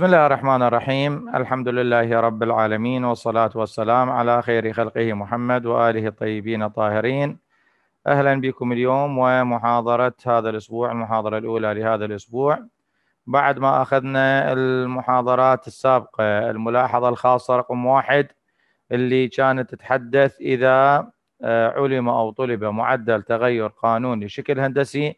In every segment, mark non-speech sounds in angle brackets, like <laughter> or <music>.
بسم الله الرحمن الرحيم الحمد لله رب العالمين والصلاة والسلام على خير خلقه محمد وآله الطيبين الطاهرين أهلا بكم اليوم ومحاضرة هذا الأسبوع المحاضرة الأولى لهذا الأسبوع بعد ما أخذنا المحاضرات السابقة الملاحظة الخاصة رقم واحد اللي كانت تتحدث إذا آه، علم أو طلب معدل تغير قانوني شكل هندسي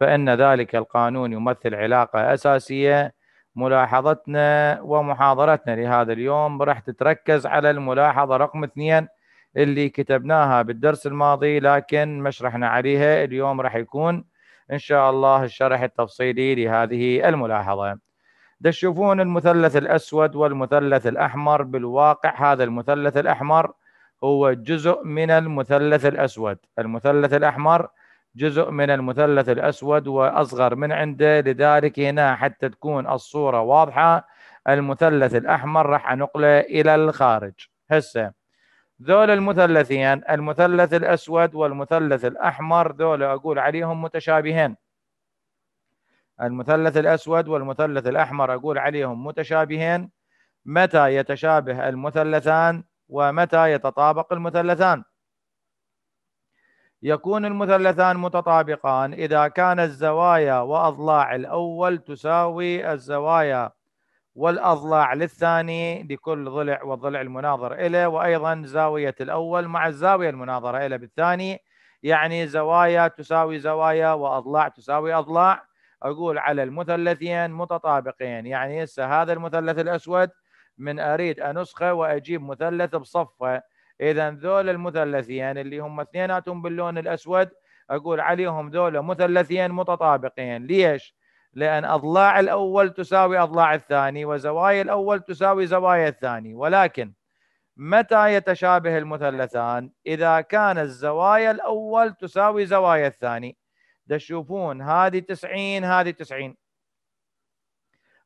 فإن ذلك القانون يمثل علاقة أساسية ملاحظتنا ومحاضرتنا لهذا اليوم راح تتركز على الملاحظة رقم اثنين اللي كتبناها بالدرس الماضي لكن ما شرحنا عليها اليوم راح يكون إن شاء الله الشرح التفصيلي لهذه الملاحظة تشوفون المثلث الأسود والمثلث الأحمر بالواقع هذا المثلث الأحمر هو جزء من المثلث الأسود المثلث الأحمر جزء من المثلث الأسود وأصغر من عنده لذلك هنا حتى تكون الصورة واضحة المثلث الأحمر راح أنقله إلى الخارج هسه ذول المثلثين المثلث الأسود والمثلث الأحمر ذول أقول عليهم متشابهين المثلث الأسود والمثلث الأحمر أقول عليهم متشابهين متى يتشابه المثلثان ومتى يتطابق المثلثان يكون المثلثان متطابقان إذا كان الزوايا وأضلاع الأول تساوي الزوايا والأضلاع للثاني لكل ضلع والضلع المناظر إليه وأيضا زاوية الأول مع الزاوية المناظرة إليه بالثاني يعني زوايا تساوي زوايا وأضلاع تساوي أضلاع أقول على المثلثين متطابقين يعني هسه هذا المثلث الأسود من أريد أنسخه وأجيب مثلث بصفه اذا ذول المثلثيان اللي هم اثنيناتهم باللون الاسود اقول عليهم ذول مثلثين متطابقين ليش؟ لان اضلاع الاول تساوي اضلاع الثاني وزوايا الاول تساوي زوايا الثاني ولكن متى يتشابه المثلثان؟ اذا كان الزوايا الاول تساوي زوايا الثاني تشوفون هذه 90 هذه 90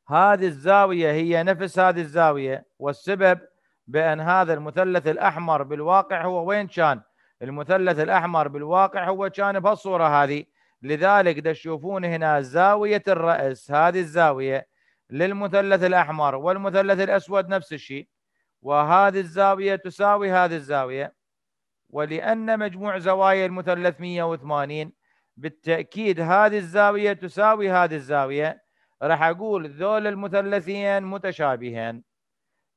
هذه الزاويه هي نفس هذه الزاويه والسبب بان هذا المثلث الاحمر بالواقع هو وين كان؟ المثلث الاحمر بالواقع هو كان بهالصوره هذه لذلك تشوفون هنا زاويه الراس هذه الزاويه للمثلث الاحمر والمثلث الاسود نفس الشيء وهذه الزاويه تساوي هذه الزاويه ولان مجموع زوايا المثلث 180 بالتاكيد هذه الزاويه تساوي هذه الزاويه راح اقول ذول المثلثين متشابهين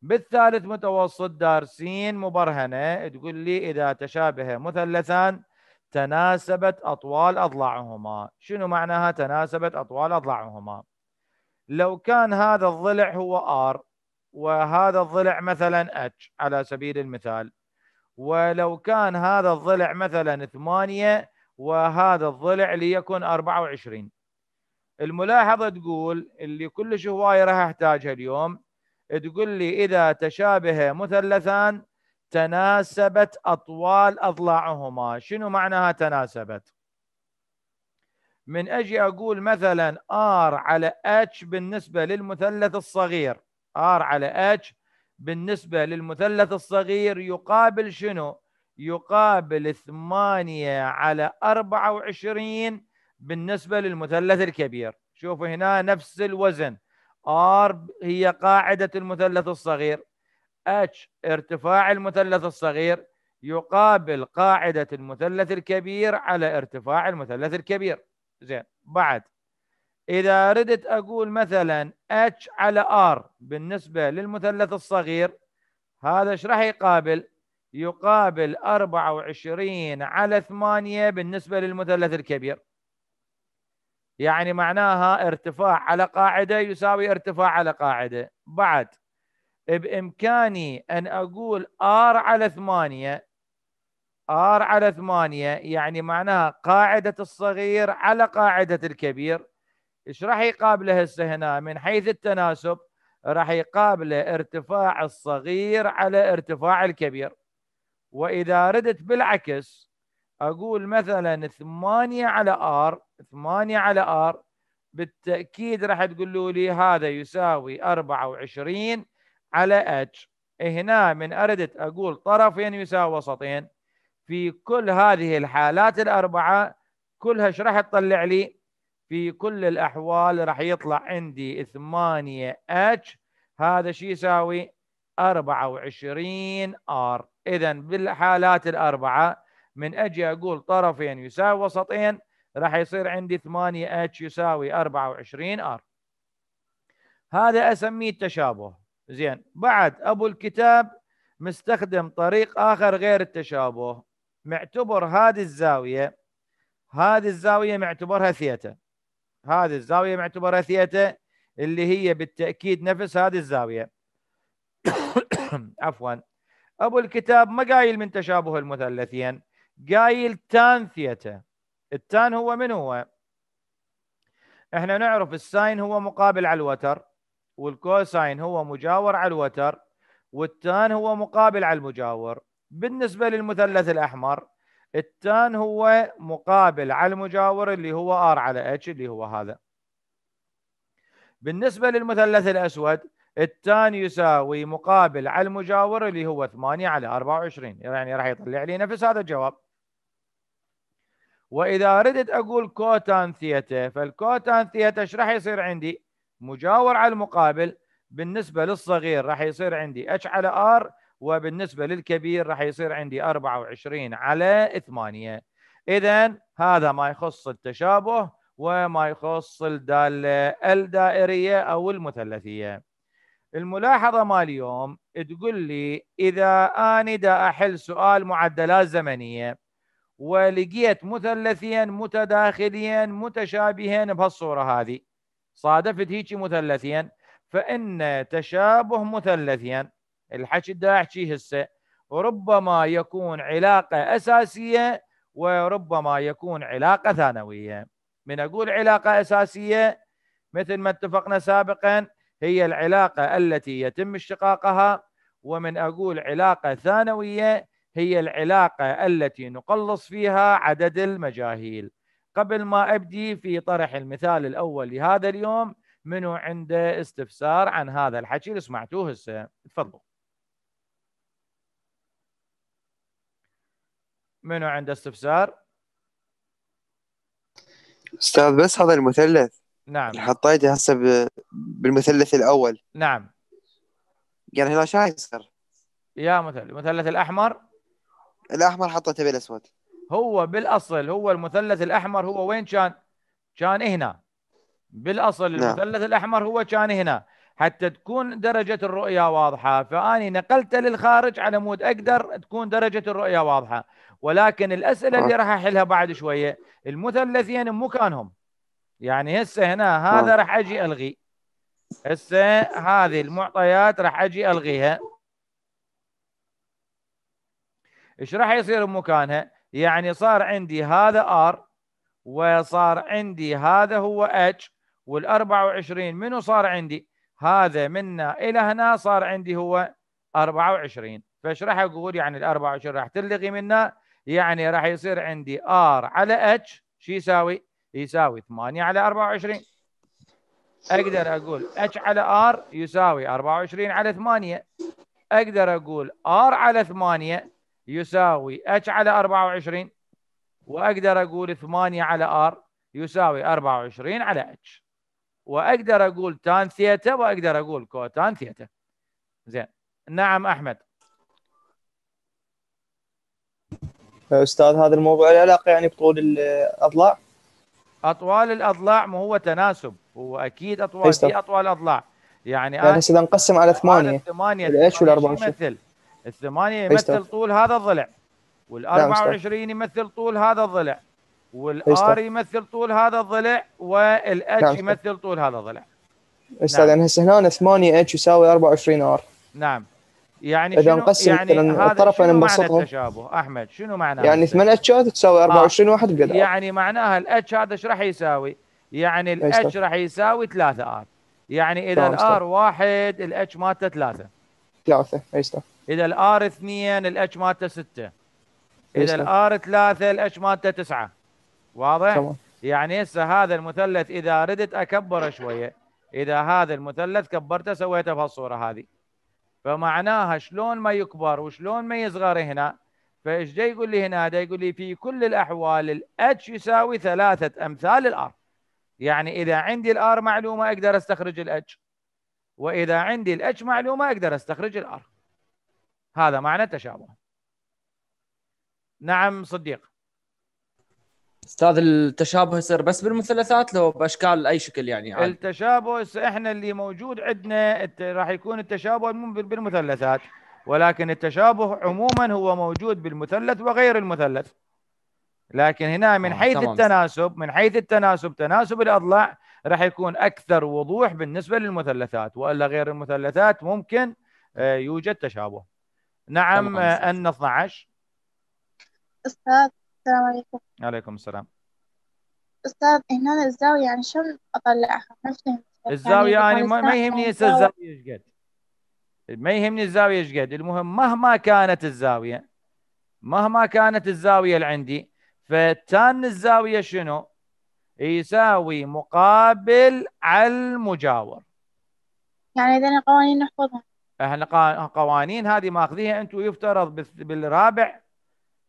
بالثالث متوسط دارسين مبرهنة تقول لي إذا تشابه مثلثان تناسبت أطوال أضلاعهما شنو معناها تناسبت أطوال أضلاعهما لو كان هذا الضلع هو R وهذا الضلع مثلا H على سبيل المثال ولو كان هذا الضلع مثلا 8 وهذا الضلع ليكن 24 الملاحظة تقول اللي كلش هواية راح احتاجها اليوم تقول لي اذا تشابه مثلثان تناسبت اطوال اضلاعهما شنو معناها تناسبت من اجي اقول مثلا ار على اتش بالنسبه للمثلث الصغير ار على اتش بالنسبه للمثلث الصغير يقابل شنو يقابل 8 على 24 بالنسبه للمثلث الكبير شوفوا هنا نفس الوزن R هي قاعده المثلث الصغير اتش ارتفاع المثلث الصغير يقابل قاعده المثلث الكبير على ارتفاع المثلث الكبير زين بعد اذا ردت اقول مثلا اتش على R بالنسبه للمثلث الصغير هذا ايش راح يقابل؟ يقابل 24 على 8 بالنسبه للمثلث الكبير يعني معناها ارتفاع على قاعدة يساوي ارتفاع على قاعدة بعد بإمكاني أن أقول R على ثمانية R على ثمانية يعني معناها قاعدة الصغير على قاعدة الكبير ايش راح يقابله هسه هنا من حيث التناسب راح يقابله ارتفاع الصغير على ارتفاع الكبير واذا ردت بالعكس اقول مثلا 8 على ار 8 على R بالتاكيد راح تقولوا لي هذا يساوي 24 على اتش هنا من اردت اقول طرفين يساوي وسطين في كل هذه الحالات الاربعه كلها ايش راح تطلع لي؟ في كل الاحوال راح يطلع عندي 8 H هذا شو يساوي؟ 24 R اذا بالحالات الاربعه من اجي اقول طرفين يساوي وسطين راح يصير عندي 8 اتش يساوي 24 ار هذا اسميه التشابه زين بعد ابو الكتاب مستخدم طريق اخر غير التشابه معتبر هذه الزاويه هذه الزاويه معتبرها ثيتا هذه الزاويه معتبرها ثيتا اللي هي بالتاكيد نفس هذه الزاويه <coughs> عفوا ابو الكتاب ما قايل من تشابه المثلثين قايل تان ثيتا التان هو من هو احنا نعرف الساين هو مقابل على الوتر والكوساين هو مجاور على الوتر والتان هو مقابل على المجاور بالنسبة للمثلث الأحمر التان هو مقابل على المجاور اللي هو ار على اتش اللي هو هذا بالنسبة للمثلث الأسود التان يساوي مقابل على المجاور اللي هو 8 على 24 يعني راح يطلع لي نفس هذا الجواب واذا ردت اقول كوتان ثيتا فالكوتان ثيتا ايش راح يصير عندي؟ مجاور على المقابل بالنسبه للصغير راح يصير عندي اتش على ار وبالنسبه للكبير راح يصير عندي 24 على 8 اذا هذا ما يخص التشابه وما يخص الداله الدائريه او المثلثيه الملاحظه مال اليوم تقول لي اذا اني دا احل سؤال معدلات زمنيه ولقيت مثلثين متداخلين متشابهين بهالصوره هذه صادفت هيك مثلثين فان تشابه مثلثين الحكي دا احكي هسه ربما يكون علاقه اساسيه وربما يكون علاقه ثانويه من اقول علاقه اساسيه مثل ما اتفقنا سابقا هي العلاقه التي يتم اشتقاقها ومن اقول علاقه ثانويه هي العلاقة التي نقلص فيها عدد المجاهيل قبل ما أبدي في طرح المثال الأول لهذا اليوم منو عنده استفسار عن هذا الحكي اللي سمعتوه هسه تفضلوا منو عنده استفسار استاذ بس هذا المثلث نعم اللي حطيته هسه بالمثلث الاول نعم يعني هنا شو يصير يا مثل المثلث الاحمر الاحمر حطيته بالاسود هو بالاصل هو المثلث الاحمر هو وين كان؟ كان هنا بالاصل نعم. المثلث الاحمر هو كان هنا حتى تكون درجه الرؤيه واضحه فاني نقلت للخارج على مود اقدر تكون درجه الرؤيه واضحه ولكن الاسئله اللي نعم. راح احلها بعد شويه المثلثين مكانهم يعني هسه هنا هذا نعم. راح اجي الغي هسه هذه المعطيات راح اجي الغيها ايش راح يصير بمكانها يعني صار عندي هذا ار وصار عندي هذا هو اتش وال24 منو صار عندي هذا منا الى هنا صار عندي هو 24 فايش راح اقول يعني ال24 راح تلغي منا يعني راح يصير عندي ار على اتش شو يساوي يساوي 8 على 24 اقدر اقول اتش على ار يساوي 24 على 8 اقدر اقول ار على 8 يساوي اتش على 24 واقدر اقول 8 على ار يساوي 24 على اتش واقدر اقول تان ثيتا واقدر اقول كوتان ثيتا زين نعم احمد استاذ هذا الموضوع له علاقه يعني بطول الاضلاع اطوال الاضلاع ما هو تناسب هو اكيد اطوال إيه، في اطوال اضلاع يعني هسه يعني اذا نقسم على ثمانيه الثمانيه الاتش وال24 الثمانيه نعم، يمثل طول هذا الضلع وال24 يمثل طول هذا الضلع والار يمثل طول هذا الضلع والاتش نعم، يمثل طول هذا الضلع استاذ نعم. يعني هسه هنا 8 اتش يساوي 24 ار نعم يعني اذا نقسم يعني الطرف انا مبسطهم احمد شنو معناها يعني 8 اتشات تساوي 24 آه. واحد بقدر يعني معناها الاتش هذا ايش راح يساوي؟ يعني الاتش راح يساوي 3 ار يعني اذا الار واحد الاتش مالته 3 3 اي اذا الار 2 الاتش مالته 6 اذا الار 3 الاتش مالته 9 واضح؟ طبعا. يعني هسه هذا المثلث اذا ردت اكبره شويه اذا هذا المثلث كبرته سويته بهالصوره هذه فمعناها شلون ما يكبر وشلون ما يصغر هنا فايش جاي يقول لي هنا دا يقول لي في كل الاحوال الاتش يساوي ثلاثه امثال الار يعني اذا عندي الار معلومه اقدر استخرج الاتش واذا عندي الاتش معلومه اقدر استخرج الار هذا معنى التشابه نعم صديق استاذ التشابه يصير بس بالمثلثات لو باشكال اي شكل يعني عادي. التشابه احنا اللي موجود عندنا راح يكون التشابه بالمثلثات ولكن التشابه عموما هو موجود بالمثلث وغير المثلث لكن هنا من آه، حيث تمام. التناسب من حيث التناسب تناسب الاضلاع راح يكون اكثر وضوح بالنسبه للمثلثات والا غير المثلثات ممكن آه، يوجد تشابه نعم أن آه، 12 أستاذ السلام عليكم عليكم السلام أستاذ هنا الزاوية يعني شلون أطلعها ما فهمت يعني الزاوية يعني ما يهمني هسه الزاوية ايش قد ما يهمني الزاوية ايش قد المهم مهما كانت الزاوية مهما كانت الزاوية اللي عندي فتان الزاوية شنو؟ يساوي مقابل على المجاور يعني إذا القوانين نحفظها احنا قوانين هذه ماخذيها انتم يفترض بالرابع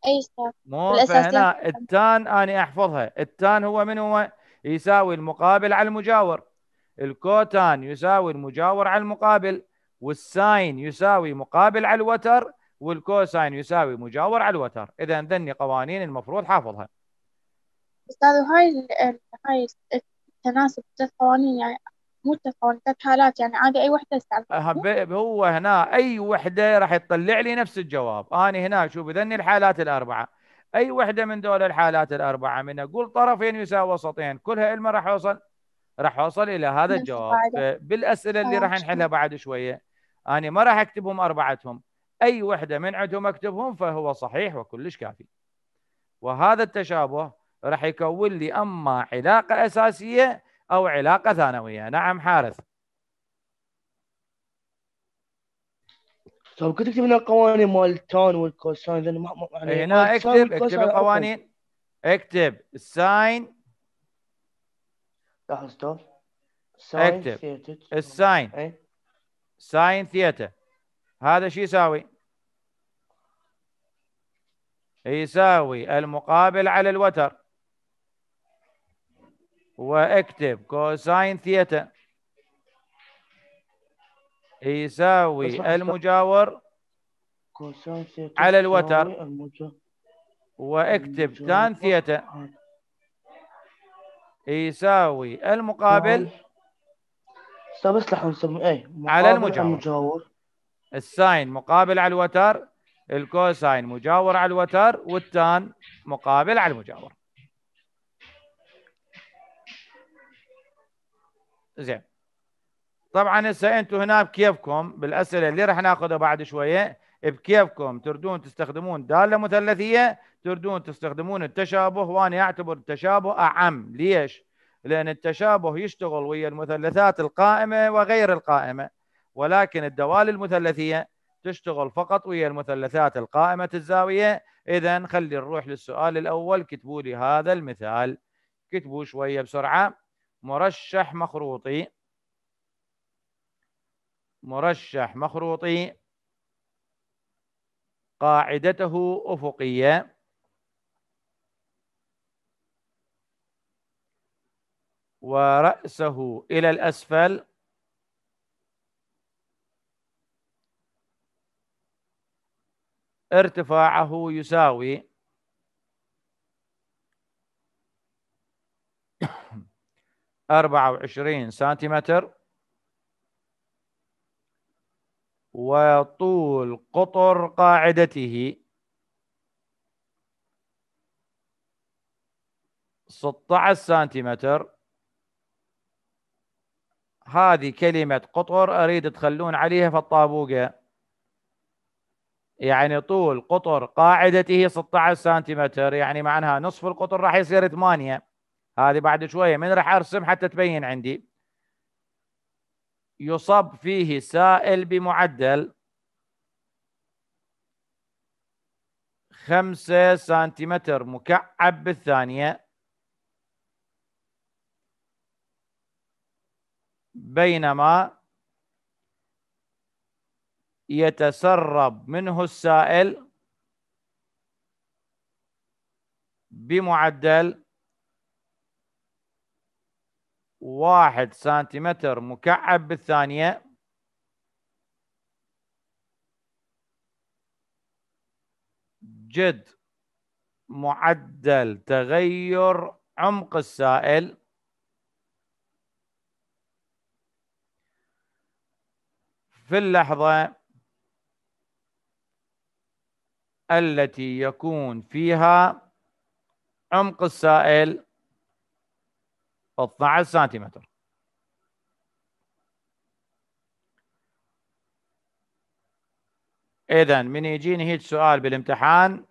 اي صح مو فهنا التان اني احفظها التان هو من هو يساوي المقابل على المجاور الكوتان يساوي المجاور على المقابل والساين يساوي مقابل على الوتر والكوساين يساوي مجاور على الوتر اذا ذني قوانين المفروض حافظها استاذ هاي هاي التناسب ثلاث قوانين يعني مو تلفون حالات يعني عادي اي وحده استعملها هو هنا اي وحده راح يطلع لي نفس الجواب انا هنا شوف ذني الحالات الاربعه اي وحده من دول الحالات الاربعه من اقول طرفين يساوي وسطين كلها الما راح اوصل راح اوصل الى هذا الجواب بالاسئله اللي راح نحلها بعد شويه انا ما راح اكتبهم اربعتهم اي وحده من عندهم اكتبهم فهو صحيح وكلش كافي وهذا التشابه راح يكون لي اما علاقه اساسيه أو علاقة ثانوية نعم حارث طب كنت تكتب لنا القوانين مال التان والكوساين لان ما يعني هنا اكتب اكتب القوانين اكتب الساين لحظه استاذ طيب. اكتب الساين إيه. ساين ثيتا هذا شو يساوي؟ يساوي المقابل على الوتر واكتب كوساين ثيتا يساوي المجاور على الوتر واكتب تان ثيتا يساوي المقابل إيه، على المجاور. الساين مقابل على الوتر الكوساين مجاور على الوتر والتان مقابل على المجاور زين طبعا هسه انتم هنا بكيفكم بالاسئله اللي راح ناخذها بعد شويه بكيفكم تردون تستخدمون داله مثلثيه تردون تستخدمون التشابه وانا اعتبر التشابه اعم ليش؟ لان التشابه يشتغل ويا المثلثات القائمه وغير القائمه ولكن الدوال المثلثيه تشتغل فقط ويا المثلثات القائمه الزاويه اذا خلي نروح للسؤال الاول كتبوا لي هذا المثال كتبوا شويه بسرعه مرشح مخروطي مرشح مخروطي قاعدته أفقية ورأسه إلى الأسفل ارتفاعه يساوي 24 سنتيمتر وطول قطر قاعدته 16 سنتيمتر هذه كلمة قطر أريد تخلون عليها في الطابوقة يعني طول قطر قاعدته 16 سنتيمتر يعني معناها نصف القطر راح يصير 8 هذه بعد شوية من راح أرسم حتى تبين عندي يصب فيه سائل بمعدل خمسة سنتيمتر مكعب بالثانية بينما يتسرب منه السائل بمعدل واحد سنتيمتر مكعب بالثانية جد معدل تغير عمق السائل في اللحظة التي يكون فيها عمق السائل 12 سنتيمتر اذا من يجيني هيك سؤال بالامتحان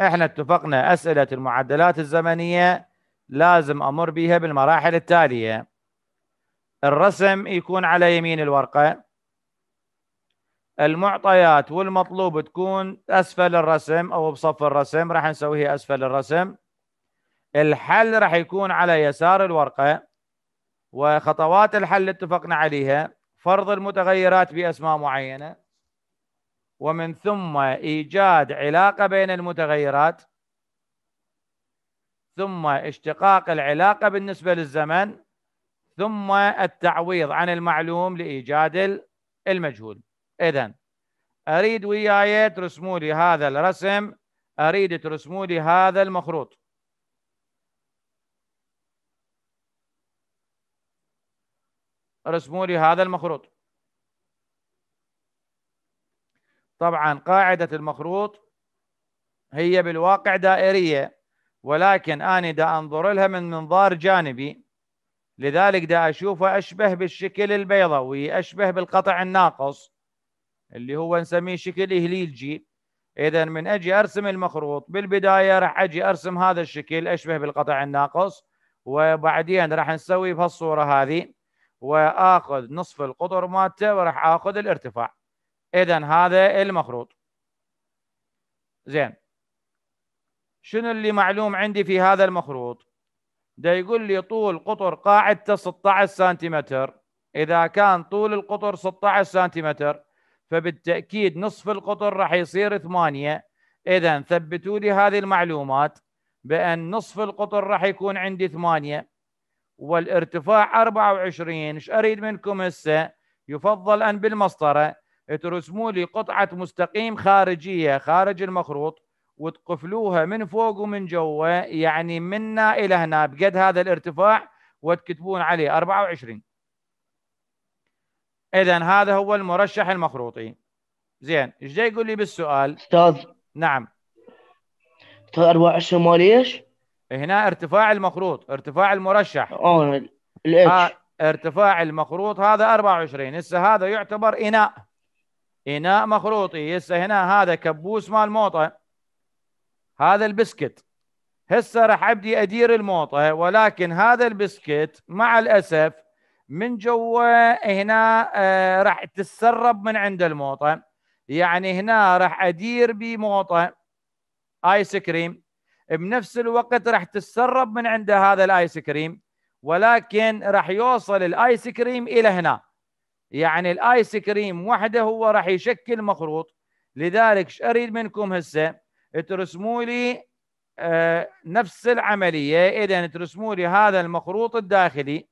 احنا اتفقنا اسئله المعدلات الزمنيه لازم امر بها بالمراحل التاليه الرسم يكون على يمين الورقه المعطيات والمطلوب تكون اسفل الرسم او بصف الرسم راح نسويها اسفل الرسم الحل راح يكون على يسار الورقة وخطوات الحل اتفقنا عليها فرض المتغيرات بأسماء معينة ومن ثم إيجاد علاقة بين المتغيرات ثم اشتقاق العلاقة بالنسبة للزمن ثم التعويض عن المعلوم لإيجاد المجهول إذا أريد وياي ترسموا لي هذا الرسم أريد ترسموا لي هذا المخروط رسموا لي هذا المخروط طبعا قاعدة المخروط هي بالواقع دائرية ولكن أنا دا أنظر لها من منظار جانبي لذلك دا أشوفها أشبه بالشكل البيضوي أشبه بالقطع الناقص اللي هو نسميه شكل إهليلجي إذا من أجي أرسم المخروط بالبداية راح أجي أرسم هذا الشكل أشبه بالقطع الناقص وبعدين راح نسوي بهالصورة هذه واخذ نصف القطر مالته وراح اخذ الارتفاع اذا هذا المخروط زين شنو اللي معلوم عندي في هذا المخروط ده يقول لي طول قطر قاعدته 16 سنتيمتر اذا كان طول القطر 16 سنتيمتر فبالتاكيد نصف القطر راح يصير 8 اذا ثبتوا لي هذه المعلومات بان نصف القطر راح يكون عندي 8 والارتفاع 24 ايش اريد منكم هسه يفضل ان بالمسطره ترسموا لي قطعه مستقيم خارجيه خارج المخروط وتقفلوها من فوق ومن جوا يعني منا الى هنا بقد هذا الارتفاع وتكتبون عليه 24 اذا هذا هو المرشح المخروطي زين ايش يقول لي بالسؤال استاذ نعم 24 مال ايش هنا ارتفاع المخروط ارتفاع المرشح اه الاتش آه، ارتفاع المخروط هذا 24 هسه هذا يعتبر اناء اناء مخروطي هسه هنا هذا كبوس مال موطه هذا البسكت هسه راح ابدي ادير الموطه ولكن هذا البسكت مع الاسف من جوا هنا آه راح تتسرب من عند الموطه يعني هنا راح ادير بموطه ايس كريم بنفس الوقت راح تتسرب من عند هذا الايس كريم ولكن راح يوصل الايس كريم الى هنا يعني الايس كريم وحده هو راح يشكل مخروط لذلك ايش اريد منكم هسه ترسموا لي آه نفس العمليه اذا ترسموا لي هذا المخروط الداخلي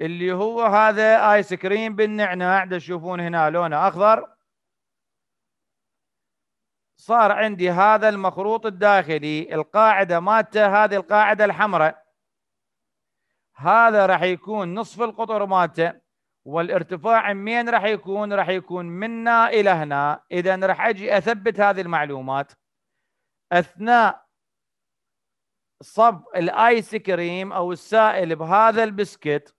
اللي هو هذا ايس كريم بالنعناع تشوفون هنا لونه اخضر صار عندي هذا المخروط الداخلي القاعدة مالته هذه القاعدة الحمراء هذا راح يكون نصف القطر مالته والارتفاع مين راح يكون راح يكون منا إلى هنا إذا راح أجي أثبت هذه المعلومات أثناء صب الايس كريم او السائل بهذا البسكت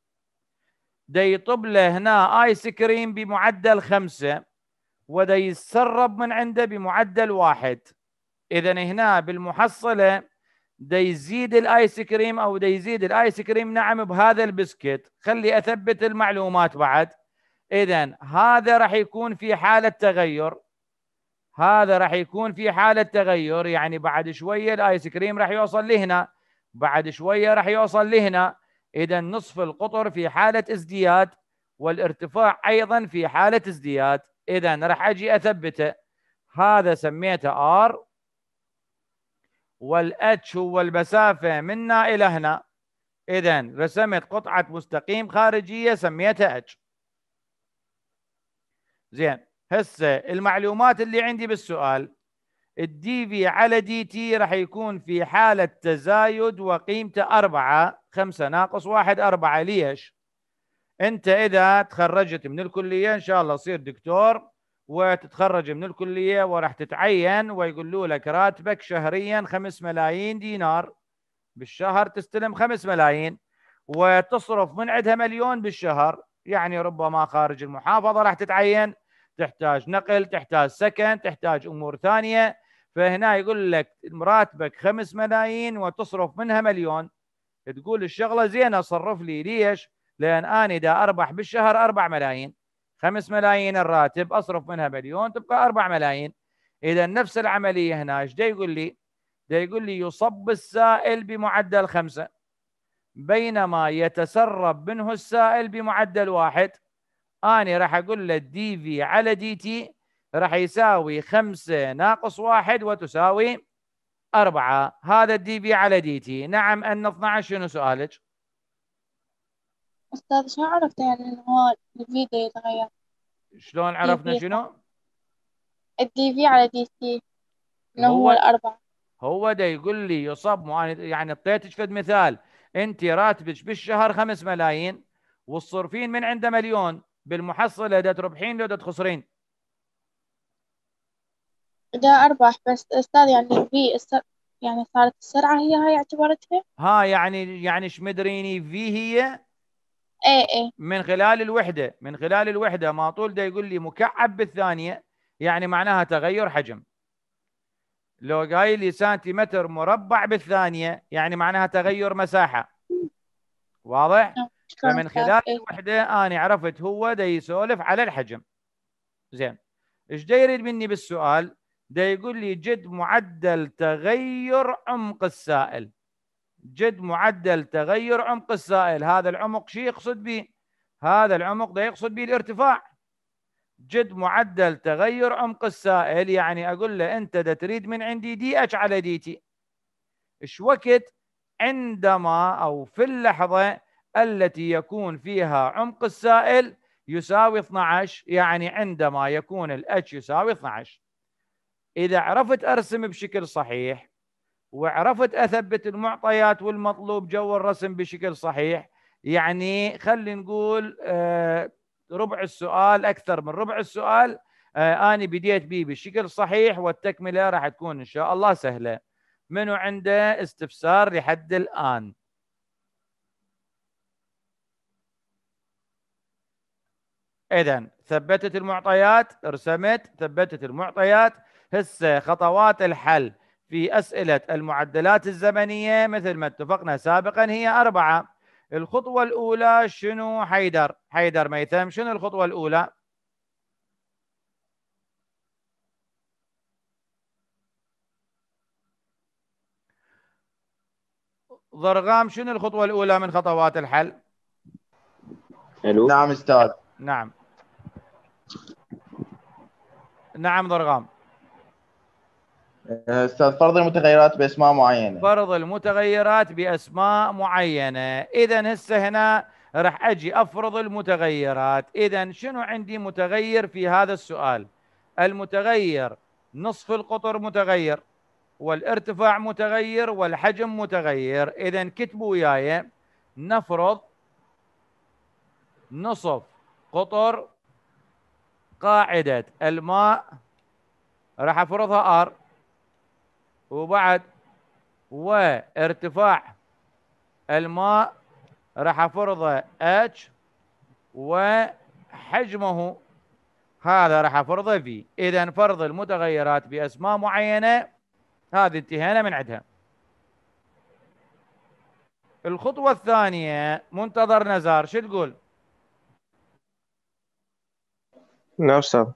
دي يطب له هنا ايس كريم بمعدل خمسة وده يتسرب من عنده بمعدل واحد اذا هنا بالمحصله ده يزيد الايس كريم او ده يزيد الايس كريم نعم بهذا البسكت خلي اثبت المعلومات بعد اذا هذا راح يكون في حاله تغير هذا راح يكون في حاله تغير يعني بعد شويه الايس كريم راح يوصل لهنا بعد شويه راح يوصل لهنا اذا نصف القطر في حاله ازدياد والارتفاع ايضا في حاله ازدياد اذا راح اجي اثبته هذا سميته ار والاتش هو المسافه منا الى هنا اذا رسمت قطعه مستقيم خارجيه سميتها اتش زين هسه المعلومات اللي عندي بالسؤال الدي في على دي تي راح يكون في حالة تزايد وقيمته أربعة خمسة ناقص واحد أربعة ليش؟ انت اذا تخرجت من الكليه ان شاء الله تصير دكتور وتتخرج من الكليه وراح تتعين ويقولوا لك راتبك شهريا 5 ملايين دينار بالشهر تستلم 5 ملايين وتصرف من عندها مليون بالشهر يعني ربما خارج المحافظه راح تتعين تحتاج نقل تحتاج سكن تحتاج امور ثانيه فهنا يقول لك راتبك 5 ملايين وتصرف منها مليون تقول الشغله زينه صرف لي ليش؟ لان انا اذا اربح بالشهر 4 ملايين 5 ملايين الراتب اصرف منها مليون تبقى 4 ملايين اذا نفس العمليه هنا ايش يقول لي؟ ده يقول لي يصب السائل بمعدل خمسة بينما يتسرب منه السائل بمعدل واحد أنا راح أقول له دي في على دي تي راح يساوي خمسة ناقص واحد وتساوي أربعة هذا الدي في على دي تي نعم أن 12 شنو سؤالك أستاذ شلون عرفت يعني إنه هو دي يتغير؟ شلون عرفنا شنو؟ الدي في على دي سي إنه هو, هو الأربعة هو ده يقول لي يصب يعني اعطيتك فد مثال انت راتبك بالشهر 5 ملايين والصرفين من عنده مليون بالمحصله ده تربحين لو ده تخسرين ده أربح بس استاذ يعني في يعني صارت السرعه هي هاي اعتبرتها ها يعني يعني ايش مدريني في هي اي اي من خلال الوحده من خلال الوحده ما طول ده يقول لي مكعب بالثانيه يعني معناها تغير حجم لو قايل لي سنتيمتر مربع بالثانيه يعني معناها تغير مساحه واضح نعم، فمن خلال الوحده انا عرفت هو ده يسولف على الحجم زين ايش دا يريد مني بالسؤال ده يقول لي جد معدل تغير عمق السائل جد معدل تغير عمق السائل هذا العمق شو يقصد به هذا العمق ده يقصد به الارتفاع جد معدل تغير عمق السائل يعني اقول له انت ده تريد من عندي دي اتش على دي تي ايش وقت عندما او في اللحظه التي يكون فيها عمق السائل يساوي 12 يعني عندما يكون الاتش يساوي 12 اذا عرفت ارسم بشكل صحيح وعرفت اثبت المعطيات والمطلوب جو الرسم بشكل صحيح يعني خلي نقول آه، ربع السؤال اكثر من ربع السؤال آه، انا بديت به بشكل صحيح والتكمله راح تكون ان شاء الله سهله منو عنده استفسار لحد الان اذا ثبتت المعطيات رسمت ثبتت المعطيات هسه خطوات الحل في أسئلة المعدلات الزمنية مثل ما اتفقنا سابقا هي أربعة الخطوة الأولى شنو حيدر حيدر ميثم شنو الخطوة الأولى ضرغام شنو الخطوة الأولى من خطوات الحل ألو. نعم أستاذ نعم نعم ضرغام استاذ فرض المتغيرات باسماء معينه فرض المتغيرات باسماء معينه اذا هسه هنا راح اجي افرض المتغيرات اذا شنو عندي متغير في هذا السؤال المتغير نصف القطر متغير والارتفاع متغير والحجم متغير اذا كتبوا وياي نفرض نصف قطر قاعده الماء راح افرضها ار وبعد وارتفاع الماء راح افرضه اتش وحجمه هذا راح افرضه في اذا فرض المتغيرات باسماء معينه هذه انتهينا من عندها الخطوه الثانيه منتظر نزار شو تقول؟ نعم no,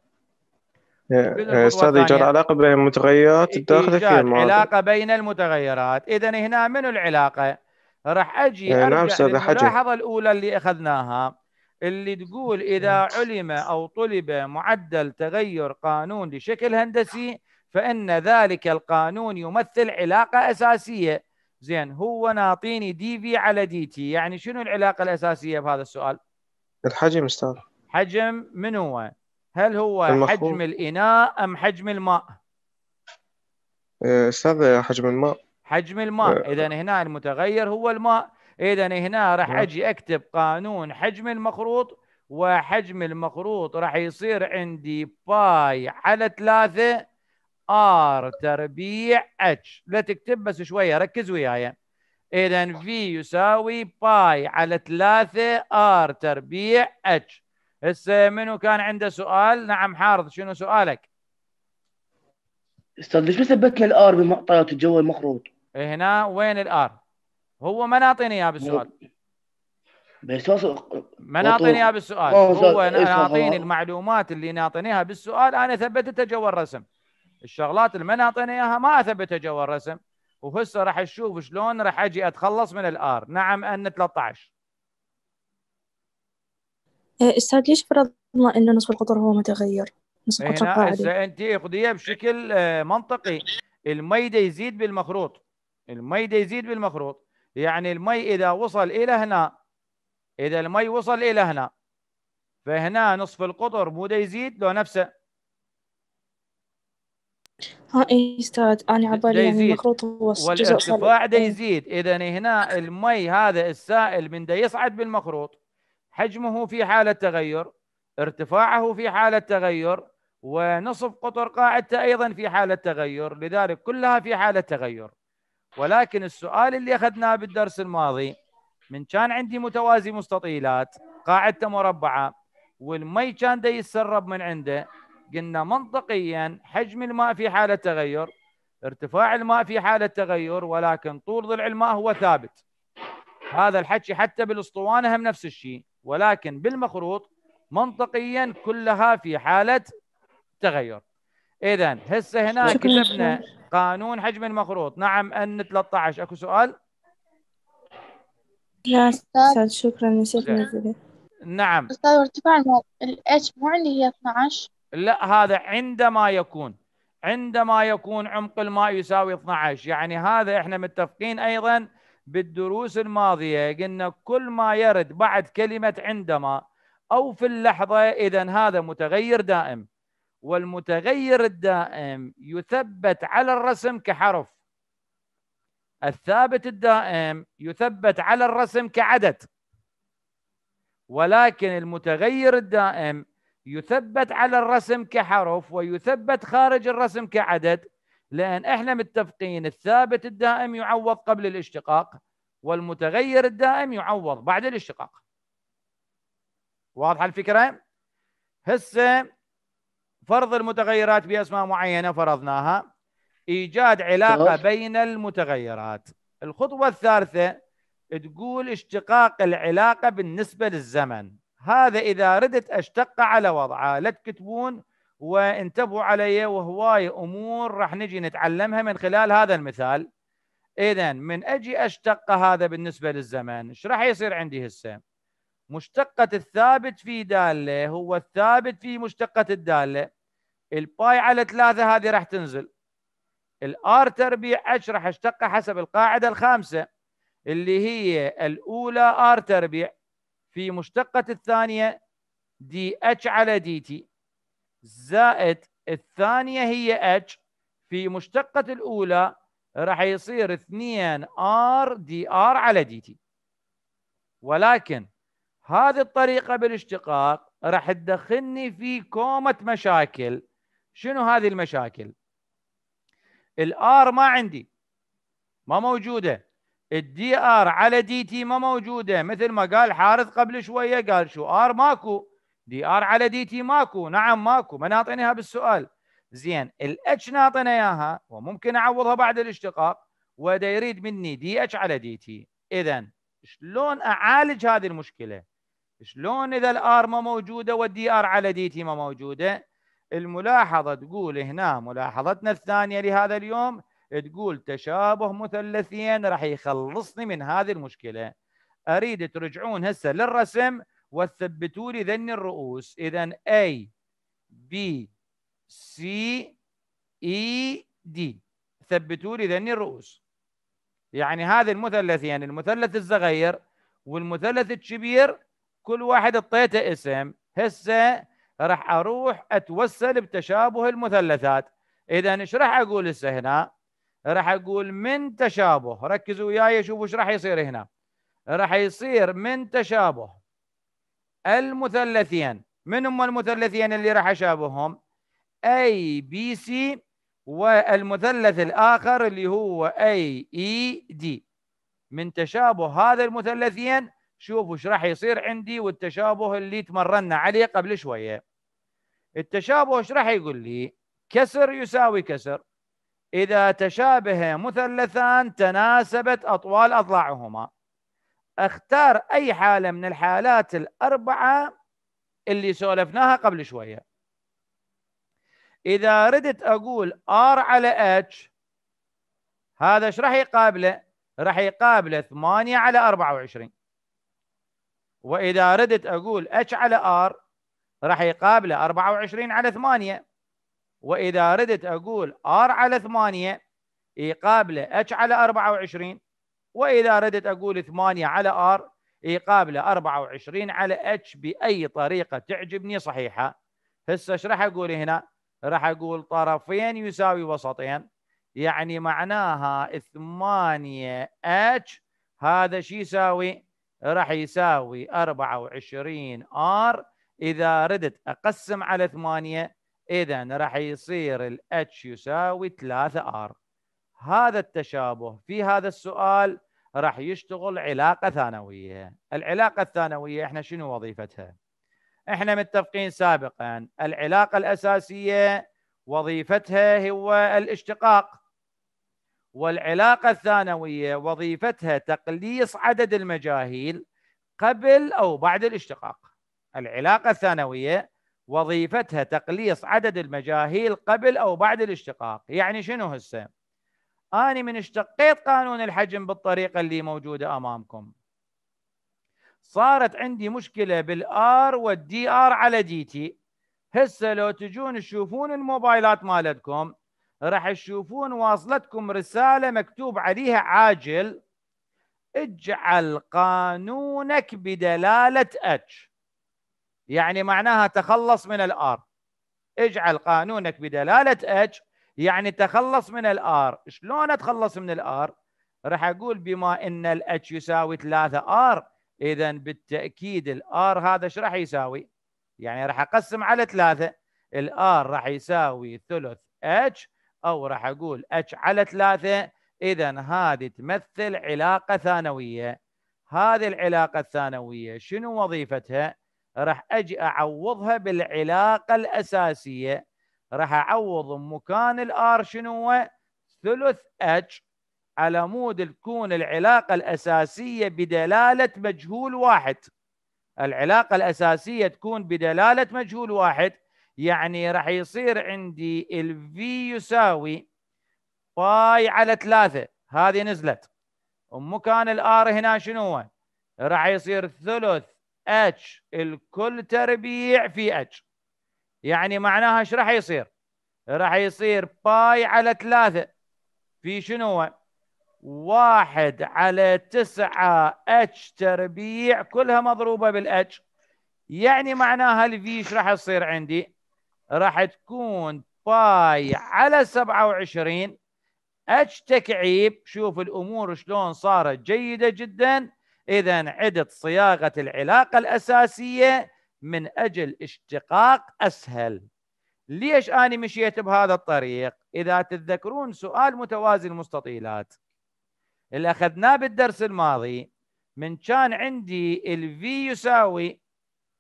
آه، آه، استاذ ايجاد علاقه بين المتغيرات الداخله في المعادله علاقه بين المتغيرات اذا هنا من العلاقه راح اجي نعم الملاحظه الاولى اللي اخذناها اللي تقول اذا علم او طلب معدل تغير قانون لشكل هندسي فان ذلك القانون يمثل علاقه اساسيه زين هو ناطيني دي في على دي تي يعني شنو العلاقه الاساسيه بهذا السؤال الحجم استاذ حجم من هو هل هو حجم الإناء أم حجم الماء؟ إيه، أستاذ حجم الماء حجم الماء إيه. إذا هنا المتغير هو الماء إذا هنا راح نعم. أجي أكتب قانون حجم المخروط وحجم المخروط راح يصير عندي باي على ثلاثة ار تربيع اتش لا تكتب بس شويه ركز وياي اذا في يساوي باي على 3 ار تربيع اتش هسه منو كان عنده سؤال نعم حارض شنو سؤالك استاذ ليش ما ثبتنا الار بمعطيات الجو المخروط إيه، هنا وين الار هو ما ناطيني اياه بالسؤال بس ما ناطيني اياه بالسؤال هو ناطيني المعلومات اللي ناطينيها بالسؤال انا ثبتتها جوا الرسم الشغلات اللي ما ناطيني اياها ما اثبتها جوا الرسم وهسه راح اشوف شلون راح اجي اتخلص من الار نعم ان 13 آه، استاذ ليش فرضنا ان نصف القطر هو متغير؟ نصف إيه، القطر قاعد انت خذيها بشكل آه، منطقي المي ده يزيد بالمخروط المي ده يزيد بالمخروط يعني المي اذا وصل الى هنا اذا المي وصل الى هنا فهنا نصف القطر مو ده يزيد لو نفسه ها اي استاذ انا عبالي يعني المخروط هو والارتفاع ده يزيد اذا هنا المي هذا السائل من ده يصعد بالمخروط حجمه في حالة تغير ارتفاعه في حالة تغير ونصف قطر قاعدته أيضا في حالة تغير لذلك كلها في حالة تغير ولكن السؤال اللي أخذناه بالدرس الماضي من كان عندي متوازي مستطيلات قاعدته مربعة والمي كان دا يتسرب من عنده قلنا منطقيا حجم الماء في حالة تغير ارتفاع الماء في حالة تغير ولكن طول ضلع الماء هو ثابت هذا الحكي حتى بالاسطوانة هم نفس الشيء ولكن بالمخروط منطقيا كلها في حالة تغير إذا هسه هنا كتبنا قانون حجم المخروط نعم أن 13 أكو سؤال لا أستاذ شكرا نسيت نعم أستاذ ارتفاع الاتش مو عندي هي 12 لا هذا عندما يكون عندما يكون عمق الماء يساوي 12 يعني هذا احنا متفقين ايضا بالدروس الماضية قلنا كل ما يرد بعد كلمة عندما أو في اللحظة إذا هذا متغير دائم والمتغير الدائم يثبت على الرسم كحرف الثابت الدائم يثبت على الرسم كعدد ولكن المتغير الدائم يثبت على الرسم كحرف ويثبت خارج الرسم كعدد لأن إحنا متفقين الثابت الدائم يعوض قبل الاشتقاق والمتغير الدائم يعوض بعد الاشتقاق واضحة الفكرة؟ هسه فرض المتغيرات بأسماء معينة فرضناها إيجاد علاقة بين المتغيرات الخطوة الثالثة تقول اشتقاق العلاقة بالنسبة للزمن هذا إذا ردت أشتق على وضعها لا تكتبون وانتبهوا علي وهواي امور راح نجي نتعلمها من خلال هذا المثال اذا من اجي اشتق هذا بالنسبه للزمن ايش راح يصير عندي هسه مشتقة الثابت في دالة هو الثابت في مشتقة الدالة الباي على ثلاثة هذه راح تنزل الار تربيع اتش راح اشتقها حسب القاعدة الخامسة اللي هي الأولى ار تربيع في مشتقة الثانية دي اتش على دي تي زائد الثانية هي H في مشتقة الأولى راح يصير 2 R دي على دي تي ولكن هذه الطريقة بالاشتقاق راح تدخلني في كومة مشاكل شنو هذه المشاكل؟ الآر ما عندي ما موجودة الدي آر على دي تي ما موجودة مثل ما قال حارث قبل شوية قال شو آر ماكو دي ار على دي تي ماكو نعم ماكو ما ناطينها بالسؤال زين الاتش ناطينا اياها وممكن اعوضها بعد الاشتقاق ودا يريد مني دي اتش على دي تي اذا شلون اعالج هذه المشكله شلون اذا الار ما موجوده والدي ار على دي تي ما موجوده الملاحظه تقول هنا ملاحظتنا الثانيه لهذا اليوم تقول تشابه مثلثين راح يخلصني من هذه المشكله اريد ترجعون هسه للرسم وثبتوا لي ذن الرؤوس اذا A B C E D ثبتوا لي ذن الرؤوس يعني هذا المثلثين يعني المثلث الصغير والمثلث الكبير كل واحد اعطيته اسم هسه راح اروح اتوسل بتشابه المثلثات اذا ايش راح اقول هسه هنا راح اقول من تشابه ركزوا وياي شوفوا ايش راح يصير هنا راح يصير من تشابه المثلثين من هم المثلثين اللي راح أشابههم أي بي سي والمثلث الآخر اللي هو أي إي دي من تشابه هذا المثلثين شوفوا ايش راح يصير عندي والتشابه اللي تمرنا عليه قبل شويه التشابه ايش راح يقول لي كسر يساوي كسر اذا تشابه مثلثان تناسبت اطوال اضلاعهما اختار اي حاله من الحالات الاربعه اللي سولفناها قبل شويه اذا ردت اقول ار على اتش هذا ايش راح يقابله؟ راح يقابله 8 على 24 واذا ردت اقول اتش على ار راح يقابله 24 على 8 واذا ردت اقول ار على 8 يقابله اتش على 24 واذا ردت اقول 8 على R يقابله 24 على اتش باي طريقه تعجبني صحيحه هسه ايش راح اقول هنا؟ راح اقول طرفين يساوي وسطين يعني معناها 8 H هذا شو يساوي؟ راح يساوي 24 R اذا ردت اقسم على 8 اذا راح يصير H يساوي 3 R هذا التشابه في هذا السؤال راح يشتغل علاقه ثانويه العلاقه الثانويه احنا شنو وظيفتها احنا متفقين سابقا العلاقه الاساسيه وظيفتها هو الاشتقاق والعلاقه الثانويه وظيفتها تقليص عدد المجاهيل قبل او بعد الاشتقاق العلاقه الثانويه وظيفتها تقليص عدد المجاهيل قبل او بعد الاشتقاق يعني شنو هسه أنا من اشتقيت قانون الحجم بالطريقة اللي موجودة أمامكم صارت عندي مشكلة بالآر والدي آر على دي تي هسه لو تجون تشوفون الموبايلات مالتكم راح تشوفون واصلتكم رسالة مكتوب عليها عاجل اجعل قانونك بدلالة اتش يعني معناها تخلص من الآر اجعل قانونك بدلالة اتش يعني تخلص من الار شلون اتخلص من الار راح اقول بما ان الاتش يساوي 3 ار اذا بالتاكيد الار هذا ايش راح يساوي يعني راح اقسم على 3 الار راح يساوي ثلث اتش او راح اقول اتش على 3 اذا هذه تمثل علاقه ثانويه هذه العلاقه الثانويه شنو وظيفتها راح اجي اعوضها بالعلاقه الاساسيه راح اعوض مكان الار شنو هو؟ ثلث اتش على مود تكون العلاقه الاساسيه بدلاله مجهول واحد العلاقه الاساسيه تكون بدلاله مجهول واحد يعني راح يصير عندي الفي يساوي باي على ثلاثة هذه نزلت ومكان الار هنا شنو هو؟ راح يصير ثلث اتش الكل تربيع في اتش يعني معناها ايش راح يصير؟ راح يصير باي على ثلاثة في شنو؟ واحد على تسعة اتش تربيع كلها مضروبة بالاتش يعني معناها الفي ايش راح تصير عندي؟ راح تكون باي على 27 اتش تكعيب شوف الامور شلون صارت جيده جدا اذا عدت صياغه العلاقه الاساسيه من أجل اشتقاق أسهل ليش أنا مشيت بهذا الطريق إذا تتذكرون سؤال متوازي المستطيلات اللي أخذناه بالدرس الماضي من كان عندي الفي يساوي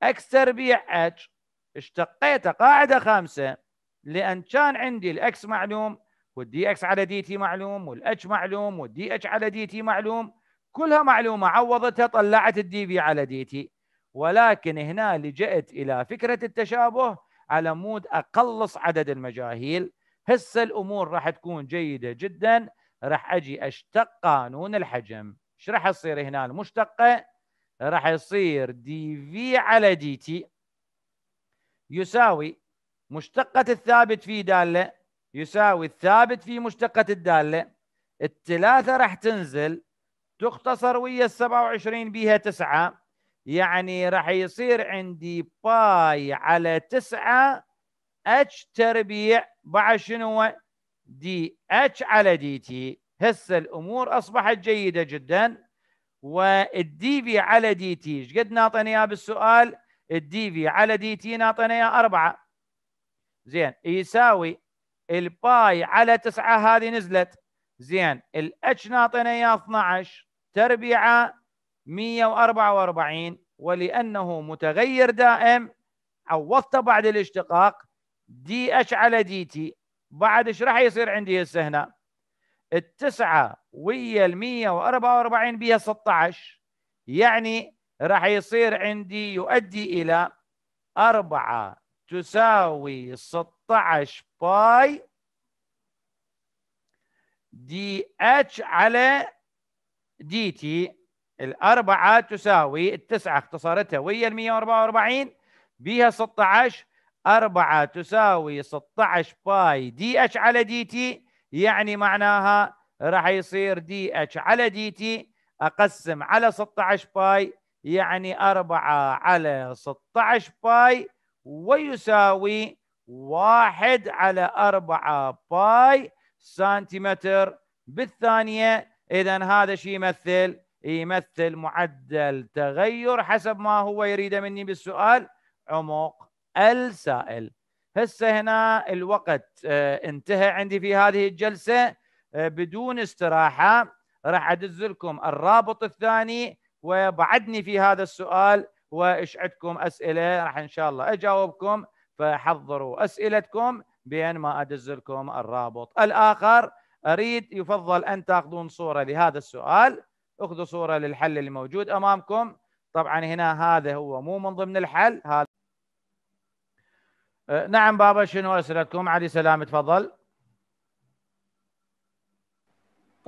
اكس تربيع اتش اشتقيته قاعده خامسه لان كان عندي الاكس معلوم والدي اكس على دي تي معلوم والاتش معلوم والدي اتش على دي تي معلوم كلها معلومه عوضتها طلعت الدي في على دي تي ولكن هنا لجأت إلى فكرة التشابه على مود أقلص عدد المجاهيل هسه الأمور راح تكون جيدة جدا راح أجي أشتق قانون الحجم ايش راح يصير هنا المشتقة راح يصير دي في على دي تي يساوي مشتقة الثابت في دالة يساوي الثابت في مشتقة الدالة الثلاثة راح تنزل تختصر ويا ال 27 بيها 9 يعني راح يصير عندي باي على 9 اتش تربيع بعد شنو دي اتش على دي تي هسه الامور اصبحت جيده جدا والدي في على دي تي ايش قد ناطني اياه بالسؤال الدي في على دي تي ناطني اياه 4 زين يساوي الباي على 9 هذه نزلت زين الاتش ناطينا اياه 12 تربيعه 144 ولأنه متغير دائم عوضته بعد الاشتقاق دي اتش على دي تي بعد ايش راح يصير عندي هسه هنا التسعة ويا ال 144 بها 16 يعني راح يصير عندي يؤدي إلى 4 تساوي 16 باي دي اتش على دي تي الأربعة تساوي التسعة اختصرتها ويا واربعة 144 بيها 16 4 تساوي 16 باي دي اتش على دي تي يعني معناها راح يصير دي اتش على دي تي اقسم على 16 باي يعني 4 على 16 باي ويساوي 1 على 4 باي سنتيمتر بالثانيه اذا هذا شيء يمثل يمثل معدل تغير حسب ما هو يريده مني بالسؤال عمق السائل هسه هنا الوقت آه، انتهى عندي في هذه الجلسة آه، بدون استراحة راح أدز لكم الرابط الثاني وبعدني في هذا السؤال وإيش عندكم أسئلة راح إن شاء الله أجاوبكم فحضروا أسئلتكم بين ما أدز لكم الرابط الآخر أريد يفضل أن تأخذون صورة لهذا السؤال اخذوا صوره للحل اللي موجود امامكم طبعا هنا هذا هو مو من ضمن الحل هذا أه، نعم بابا شنو اسئلتكم علي سلام تفضل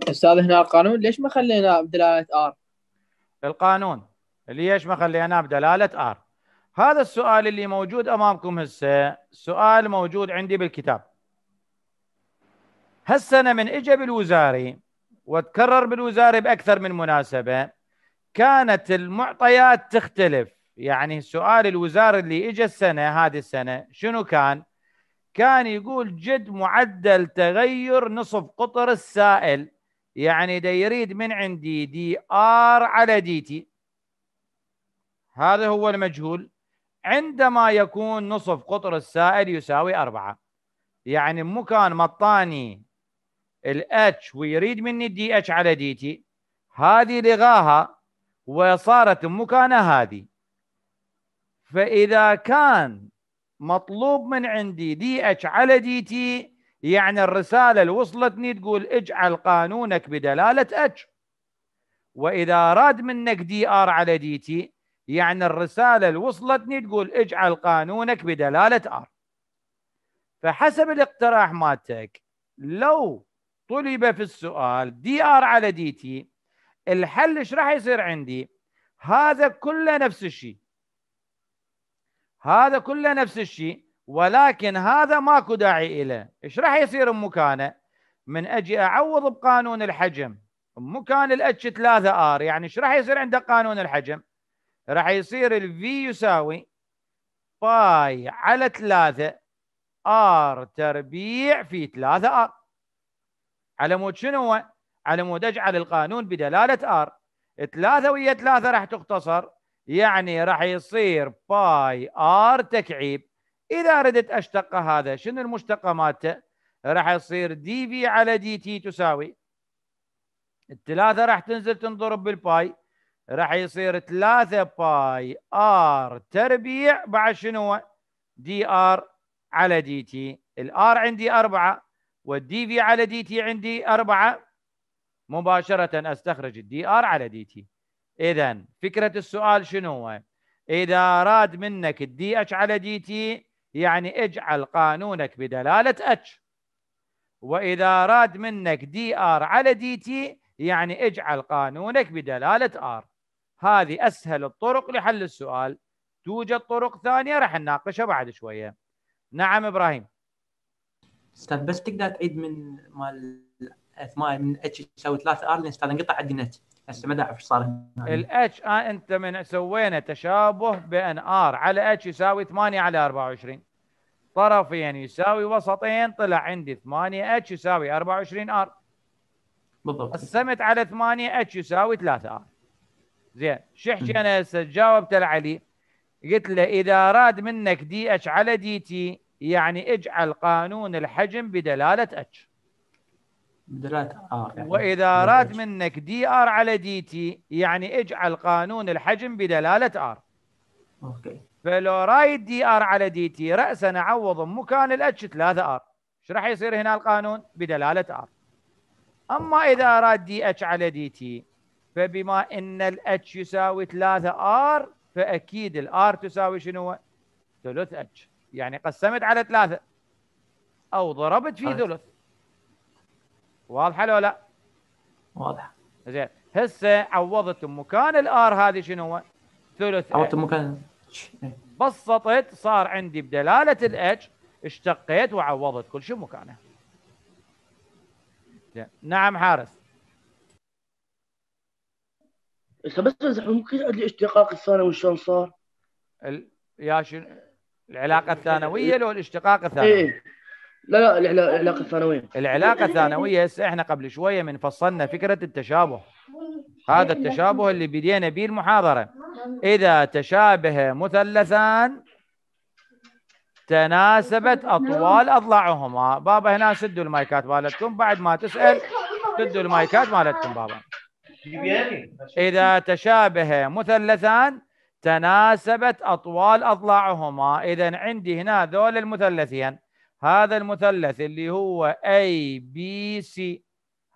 استاذ هنا القانون ليش ما خلينا بدلاله ار القانون ليش ما خليناه بدلاله ار هذا السؤال اللي موجود امامكم هسه سؤال موجود عندي بالكتاب هسه انا من اجى بالوزاري وتكرر بالوزاره باكثر من مناسبه كانت المعطيات تختلف يعني سؤال الوزاره اللي اجى السنه هذه السنه شنو كان؟ كان يقول جد معدل تغير نصف قطر السائل يعني دا يريد من عندي دي ار على دي تي هذا هو المجهول عندما يكون نصف قطر السائل يساوي أربعة يعني مكان مطاني الاتش ويريد مني الدي اتش على دي تي هذه لغاها وصارت مكانها هذه فاذا كان مطلوب من عندي دي اتش على دي تي يعني الرساله اللي وصلتني تقول اجعل قانونك بدلاله اتش واذا اراد منك دي ار على دي تي يعني الرساله اللي وصلتني تقول اجعل قانونك بدلاله ار فحسب الاقتراح مالتك لو طلب في السؤال دي ار على دي تي الحل ايش راح يصير عندي هذا كله نفس الشيء هذا كله نفس الشيء ولكن هذا ماكو داعي اله ايش راح يصير بمكانه من اجي اعوض بقانون الحجم مكان الاتش 3 ار يعني ايش راح يصير عنده قانون الحجم راح يصير الفي يساوي باي على 3 ار تربيع في 3 ار على مود شنو هو؟ على مود اجعل القانون بدلاله ار 3 ويا 3 راح تختصر يعني راح يصير باي ار تكعيب اذا ردت اشتق هذا شنو المشتقه مالته؟ راح يصير دي في على دي تي تساوي الثلاثه راح تنزل تنضرب بالباي راح يصير 3 باي ار تربيع بعد شنو دي ار على دي تي الار عندي اربعه والدي في على دي تي عندي 4 مباشرة استخرج الدي ار على دي تي إذا فكرة السؤال شنو إذا أراد منك الدي اتش على دي تي يعني اجعل قانونك بدلالة اتش وإذا أراد منك دي ار على دي تي يعني اجعل قانونك بدلالة ار هذه أسهل الطرق لحل السؤال توجد طرق ثانية راح نناقشها بعد شوية نعم إبراهيم استاذ بس تقدر تعيد من مال من اتش يساوي 3 ار لان استاذ انقطع عندي نت هسه ما اعرف ايش صار الاتش آه، انت من سوينا تشابه بان ار على اتش يساوي 8 على 24 طرفين يساوي وسطين طلع عندي 8 اتش يساوي 24 ار بالضبط قسمت على 8 اتش يساوي 3 ار زين شو حكينا هسه جاوبت لعلي قلت له اذا راد منك دي اتش على دي تي يعني اجعل قانون الحجم بدلالة اتش بدلالة ار يعني واذا اراد منك دي ار على دي تي يعني اجعل قانون الحجم بدلالة ار اوكي فلو رايد دي ار على دي تي راسا اعوض مكان الاتش 3 ار ايش راح يصير هنا القانون بدلالة ار اما اذا اراد دي اتش على دي تي فبما ان الاتش يساوي 3 ار فاكيد الار تساوي شنو؟ ثلث اتش يعني قسمت على ثلاثة أو ضربت في ثلث واضحة لو لا؟ واضحة زين هسه عوضت مكان الآر هذه شنو هو؟ ثلث عوضت مكان إيه. بسطت صار عندي بدلالة الاتش اشتقيت وعوضت كل شيء مكانه زين نعم حارس بس بس ممكن ادري اشتقاق الثاني وشلون صار؟ ال... يا شنو العلاقة إيه. الثانوية لو الاشتقاق إيه. الثانوي؟ إيه. لا لا العلاقة الثانوية العلاقة الثانوية هسه احنا قبل شوية من فصلنا فكرة التشابه هذا التشابه اللي بدينا به المحاضرة إذا تشابه مثلثان تناسبت أطوال أضلاعهما بابا هنا سدوا المايكات مالتكم بعد ما تسأل سدوا المايكات مالتكم بابا إذا تشابه مثلثان تناسبت أطوال أضلاعهما إذا عندي هنا ذول المثلثين هذا المثلث اللي هو A B C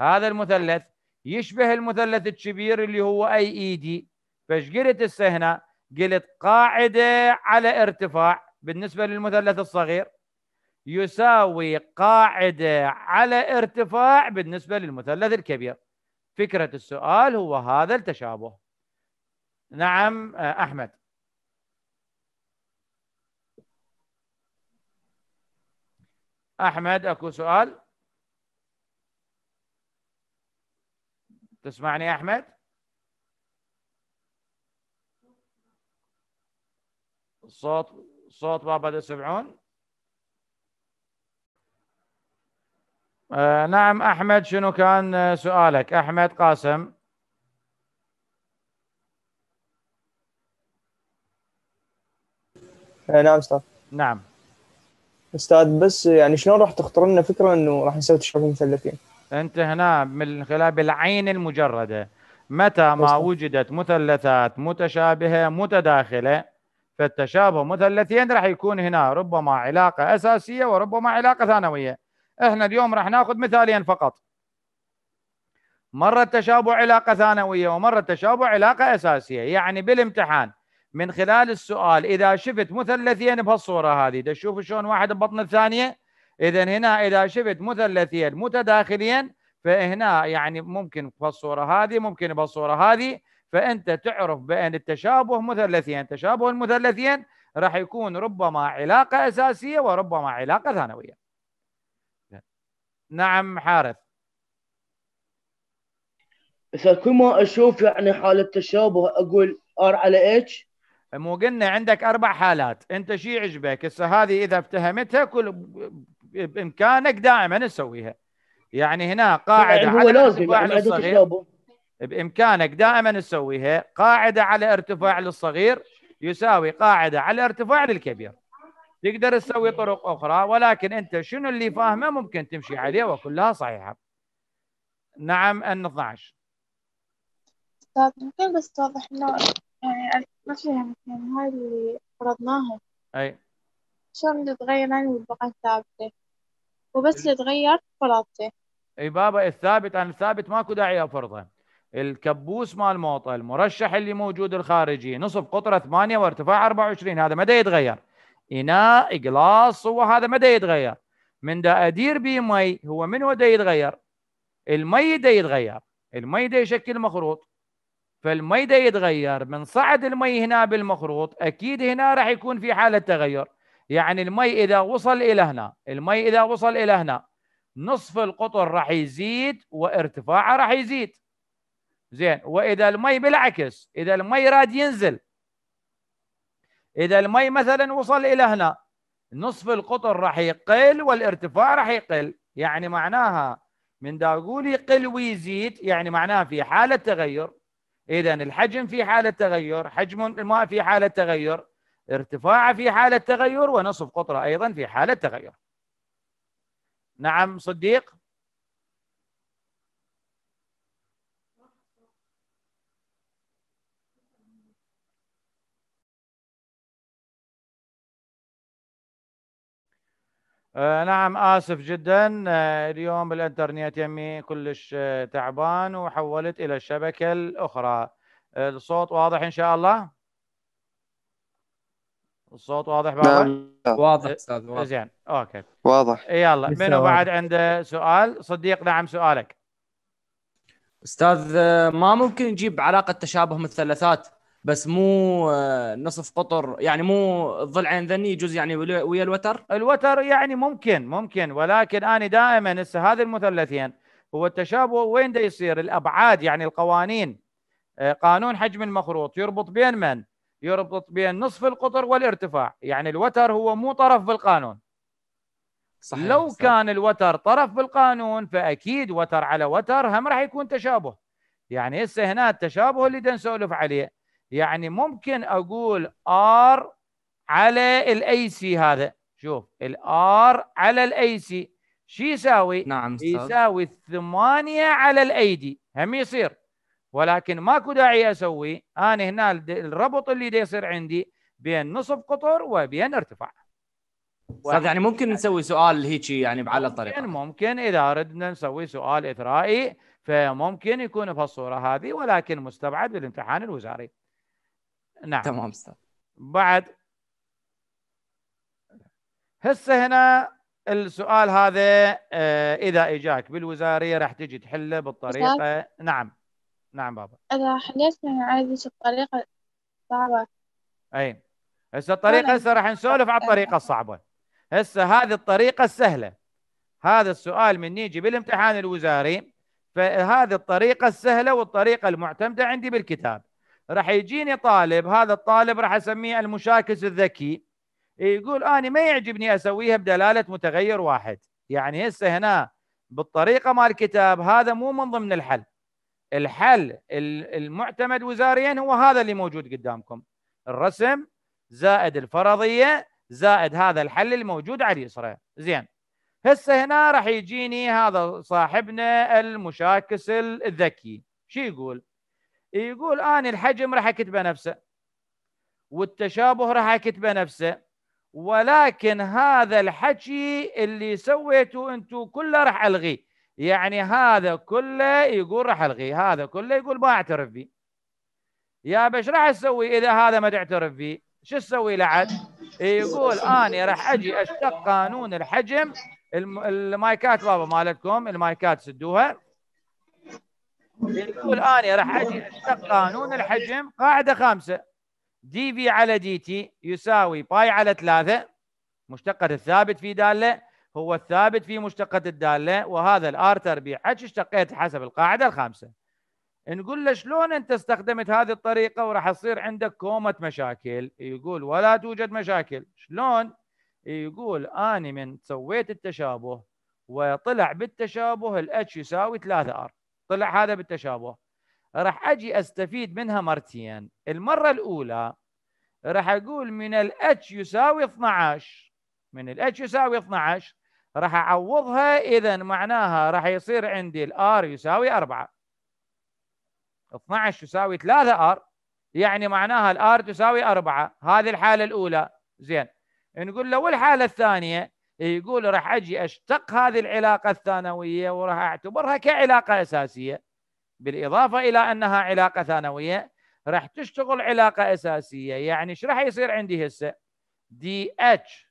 هذا المثلث يشبه المثلث الكبير اللي هو أي اي دي فايش قلت هسه هنا؟ قلت قاعدة على ارتفاع بالنسبة للمثلث الصغير يساوي قاعدة على ارتفاع بالنسبة للمثلث الكبير فكرة السؤال هو هذا التشابه نعم آه، أحمد أحمد أكو سؤال تسمعني أحمد صوت صوت بابا تسمعون آه نعم أحمد شنو كان آه، سؤالك أحمد قاسم إيه، نعم استاذ نعم استاذ بس يعني شلون راح تخطر لنا فكره انه راح نسوي تشريف مثلثين؟ انت هنا من خلال بالعين المجرده متى ما وجدت مثلثات متشابهه متداخله فالتشابه مثلثين راح يكون هنا ربما علاقه اساسيه وربما علاقه ثانويه. احنا اليوم راح ناخذ مثالين فقط. مره التشابه علاقه ثانويه ومره التشابه علاقه اساسيه، يعني بالامتحان من خلال السؤال اذا شفت مثلثين بهالصوره هذه تشوف شلون واحد ببطن الثانيه اذا هنا اذا شفت مثلثين متداخلين فهنا يعني ممكن بهالصوره هذه ممكن بهالصوره هذه فانت تعرف بان التشابه مثلثين تشابه المثلثين راح يكون ربما علاقه اساسيه وربما علاقه ثانويه نعم حارث اذا كل ما اشوف يعني حاله تشابه اقول ار على اتش مو قلنا عندك اربع حالات انت شي عجبك هسه هذه اذا افتهمتها كل بامكانك دائما تسويها يعني هنا قاعده هو على ارتفاع يعني للصغير بامكانك دائما تسويها قاعده على ارتفاع للصغير يساوي قاعده على ارتفاع للكبير تقدر تسوي طرق اخرى ولكن انت شنو اللي فاهمه ممكن تمشي عليه وكلها صحيحه نعم ان 12 استاذ ممكن بس توضح لنا يعني ما فهمت يعني هاي اللي فرضناها أي شو اللي يعني والبقى ثابتة وبس اللي تغير فرضته اي بابا الثابت عن الثابت ماكو داعي افرضه الكبوس مال موطا المرشح اللي موجود الخارجي نصف قطره 8 وارتفاع 24 هذا مدى يتغير اناء اقلاص هو هذا مدى يتغير من دا ادير بيه مي هو من هو دا يتغير المي دا يتغير المي دا يشكل مخروط فالمي ده يتغير من صعد المي هنا بالمخروط اكيد هنا راح يكون في حاله تغير يعني المي اذا وصل الى هنا المي اذا وصل الى هنا نصف القطر راح يزيد وارتفاعه راح يزيد زين واذا المي بالعكس اذا المي راد ينزل اذا المي مثلا وصل الى هنا نصف القطر راح يقل والارتفاع راح يقل يعني معناها من دا اقول يقل ويزيد يعني معناها في حاله تغير إذا الحجم في حالة تغير حجم الماء في حالة تغير ارتفاعه في حالة تغير ونصف قطره أيضا في حالة تغير نعم صديق آه نعم اسف جدا آه اليوم بالانترنت يمي كلش آه تعبان وحولت الى الشبكه الاخرى آه، الصوت واضح ان شاء الله الصوت واضح نعم، بابا واضح استاذ واضح زين اوكي واضح يلا منو بعد عنده سؤال صديق نعم سؤالك استاذ آه، ما ممكن نجيب علاقه تشابه مثلثات بس مو آه، نصف قطر يعني مو الضلعين ذني يجوز يعني ويا الوتر الوتر يعني ممكن ممكن ولكن انا دائما هسه هذه المثلثين هو التشابه وين ده يصير الابعاد يعني القوانين آه، قانون حجم المخروط يربط بين من يربط بين نصف القطر والارتفاع يعني الوتر هو مو طرف بالقانون صحيح لو صحيح. كان الوتر طرف بالقانون فاكيد وتر على وتر هم راح يكون تشابه يعني هسه هنا التشابه اللي نسولف عليه يعني ممكن اقول ار على الاي سي هذا شوف الار على الاي سي شو يساوي؟ نعم يساوي 8 على الاي دي هم يصير ولكن ماكو داعي اسوي انا هنا الربط اللي دي يصير عندي بين نصف قطر وبين ارتفاع استاذ يعني ممكن نسوي سؤال هيك يعني بعلى الطريقه ممكن, ممكن اذا اردنا نسوي سؤال اثرائي فممكن يكون بهالصوره هذه ولكن مستبعد بالامتحان الوزاري نعم تمام استاذ بعد هسه هنا السؤال هذا آه، اذا اجاك بالوزاريه راح تجي تحله بالطريقه أستاذ؟ نعم نعم بابا اذا حليت من عادي الطريقه صعبه اي هسه الطريقه هسه راح نسولف على الطريقه الصعبه هسه هذه الطريقه السهله هذا السؤال من يجي بالامتحان الوزاري فهذه الطريقه السهله والطريقه المعتمده عندي بالكتاب راح يجيني طالب هذا الطالب راح اسميه المشاكس الذكي يقول انا ما يعجبني اسويها بدلاله متغير واحد يعني هسه هنا بالطريقه مال الكتاب هذا مو من ضمن الحل الحل المعتمد وزاريا هو هذا اللي موجود قدامكم الرسم زائد الفرضيه زائد هذا الحل الموجود على اليسرى زين هسه هنا راح يجيني هذا صاحبنا المشاكس الذكي شو يقول يقول أنا الحجم راح أكتبه نفسه والتشابه راح أكتبه نفسه ولكن هذا الحكي اللي سويته أنتم كله راح ألغيه يعني هذا كله يقول راح ألغيه هذا كله يقول ما أعترف به يا بش راح أسوي إذا هذا ما تعترف به شو تسوي لعد يقول أنا راح أجي أشتق قانون الحجم المايكات بابا مالتكم المايكات سدوها يقول أنا راح أجي أشتق قانون الحجم قاعدة خامسة دي في على دي تي يساوي باي على ثلاثة مشتقة الثابت في دالة هو الثابت في مشتقة الدالة وهذا الآر تربيع اتش اشتقيت حسب القاعدة الخامسة نقول له شلون انت استخدمت هذه الطريقه وراح تصير عندك كومه مشاكل يقول ولا توجد مشاكل شلون يقول اني من سويت التشابه وطلع بالتشابه الاتش يساوي 3 ار طلع هذا بالتشابه راح اجي استفيد منها مرتين المره الاولى راح اقول من الاتش يساوي 12 من الاتش يساوي 12 راح اعوضها اذا معناها راح يصير عندي الار يساوي 4 12 يساوي 3 ار يعني معناها الار تساوي 4 هذه الحاله الاولى زين نقول له والحاله الثانيه يقول راح اجي اشتق هذه العلاقه الثانويه وراح اعتبرها كعلاقه اساسيه بالاضافه الى انها علاقه ثانويه راح تشتغل علاقه اساسيه يعني ايش راح يصير عندي هسه دي اتش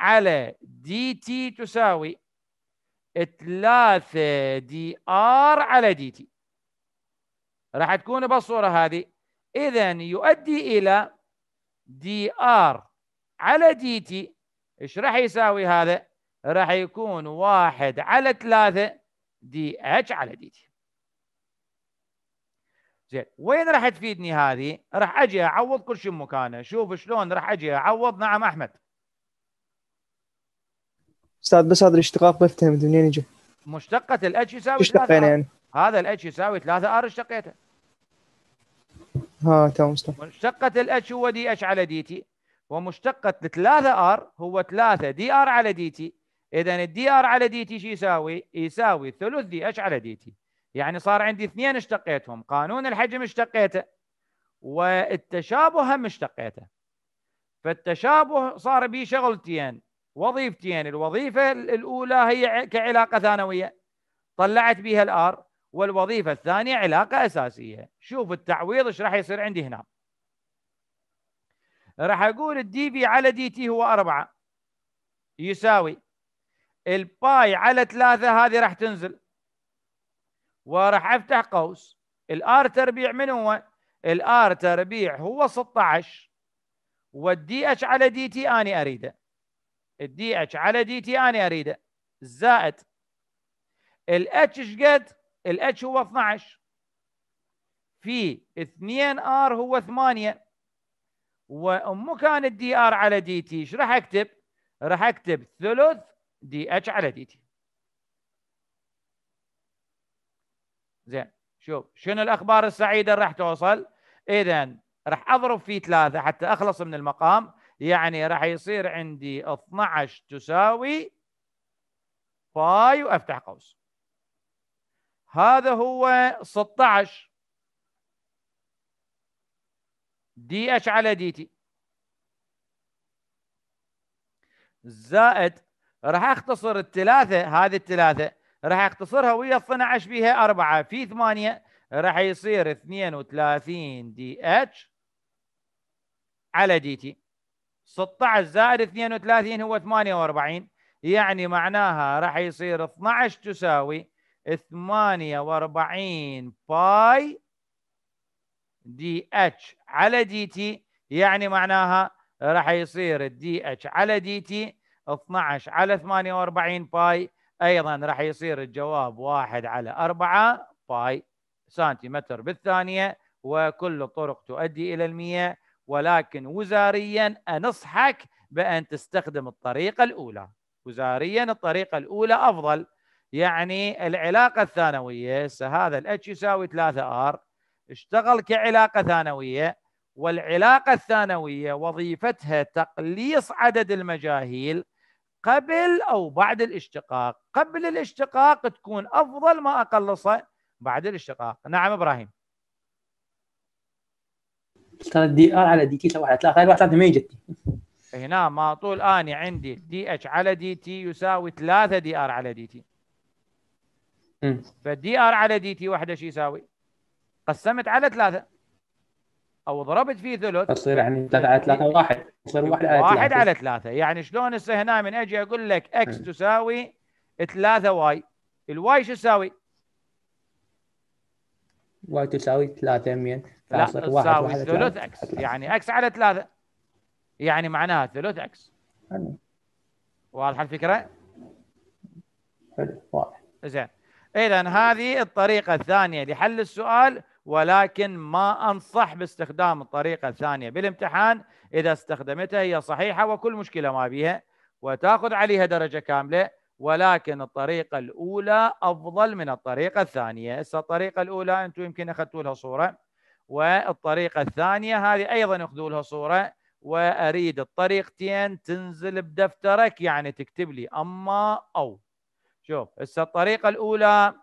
على دي تي تساوي 3 دي ار على دي تي راح تكون بالصوره هذه اذا يؤدي الى دي ار على دي تي ايش راح يساوي هذا؟ راح يكون واحد على ثلاثة دي اتش على دي تي زين وين راح تفيدني هذه؟ راح اجي اعوض كل شيء مكانه، شوف شلون راح اجي اعوض نعم احمد. استاذ بس هذا الاشتقاق ما فهمت منين يجي؟ مشتقة الاتش يعني؟ يساوي ثلاثة يعني هذا الاتش يساوي ثلاثة ار اشتقيته. ها تمام مشتقة الاتش هو دي اتش على دي تي، ومشتقة لثلاثة ار هو 3 دي ار على دي تي اذا الدي ار على دي تي شو يساوي؟ يساوي ثلث دي اتش على دي تي يعني صار عندي اثنين اشتقيتهم قانون الحجم اشتقيته والتشابه هم اشتقيته فالتشابه صار به شغلتين وظيفتين الوظيفة الأولى هي كعلاقة ثانوية طلعت بها الآر والوظيفة الثانية علاقة أساسية شوف التعويض ايش راح يصير عندي هنا راح اقول الدي بي على دي تي هو 4 يساوي الباي على 3 هذه راح تنزل وراح افتح قوس الار تربيع من هو؟ الار تربيع هو 16 والدي اتش على دي تي اني اريده الدي اتش على دي تي اني اريده زائد الاتش ايش قد؟ الاتش هو 12 في 2 ار هو 8 ومكان الدي ار على دي تي ايش راح اكتب؟ راح اكتب ثلث دي اتش على دي تي زين شوف شنو الاخبار السعيده راح توصل؟ اذا راح اضرب في ثلاثه حتى اخلص من المقام يعني راح يصير عندي 12 تساوي باي وافتح قوس هذا هو 16 دي اتش على دي تي زائد راح اختصر الثلاثه هذه الثلاثه راح اختصرها ويا 12 بيها 4 في 8 راح يصير 32 دي اتش على دي تي 16 زائد 32 هو 48 يعني معناها راح يصير 12 تساوي 48 باي دي اتش على دي تي يعني معناها راح يصير الدي اتش على دي تي 12 على 48 باي ايضا راح يصير الجواب 1 على 4 باي سنتيمتر بالثانيه وكل الطرق تؤدي الى المية ولكن وزاريا انصحك بان تستخدم الطريقه الاولى وزاريا الطريقه الاولى افضل يعني العلاقه الثانويه هذا الاتش يساوي 3 ار اشتغل كعلاقه ثانويه والعلاقه الثانويه وظيفتها تقليص عدد المجاهيل قبل او بعد الاشتقاق قبل الاشتقاق تكون افضل ما اقلصه بعد الاشتقاق نعم ابراهيم ترى الدي ار على دي تي سوى على ثلاثة هاي الواحد ما يجتني هنا ما طول اني عندي دي اتش على دي تي يساوي 3 دي ار على دي تي فالدي ار على دي تي وحده شو يساوي؟ قسمت على ثلاثة أو ضربت فيه ثلث تصير يعني ثلاثة على ثلاثة واحد تصير واحد, على ثلاثة واحد على ثلاثة يعني شلون هسه هنا من أجي أقول لك إكس تساوي ثلاثة واي الواي شو تساوي؟ واي تساوي ثلاثة مين؟ لا تساوي ثلث إكس يعني إكس على ثلاثة يعني معناها ثلث إكس واضحة الفكرة؟ حلو واضح زين إذا هذه الطريقة الثانية لحل السؤال ولكن ما أنصح باستخدام الطريقة الثانية بالامتحان إذا استخدمتها هي صحيحة وكل مشكلة ما بيها وتأخذ عليها درجة كاملة ولكن الطريقة الأولى أفضل من الطريقة الثانية هسه الطريقة الأولى أنتم يمكن أخذتوا لها صورة والطريقة الثانية هذه أيضا أخذوا لها صورة وأريد الطريقتين تنزل بدفترك يعني تكتب لي أما أو شوف هسه الطريقة الأولى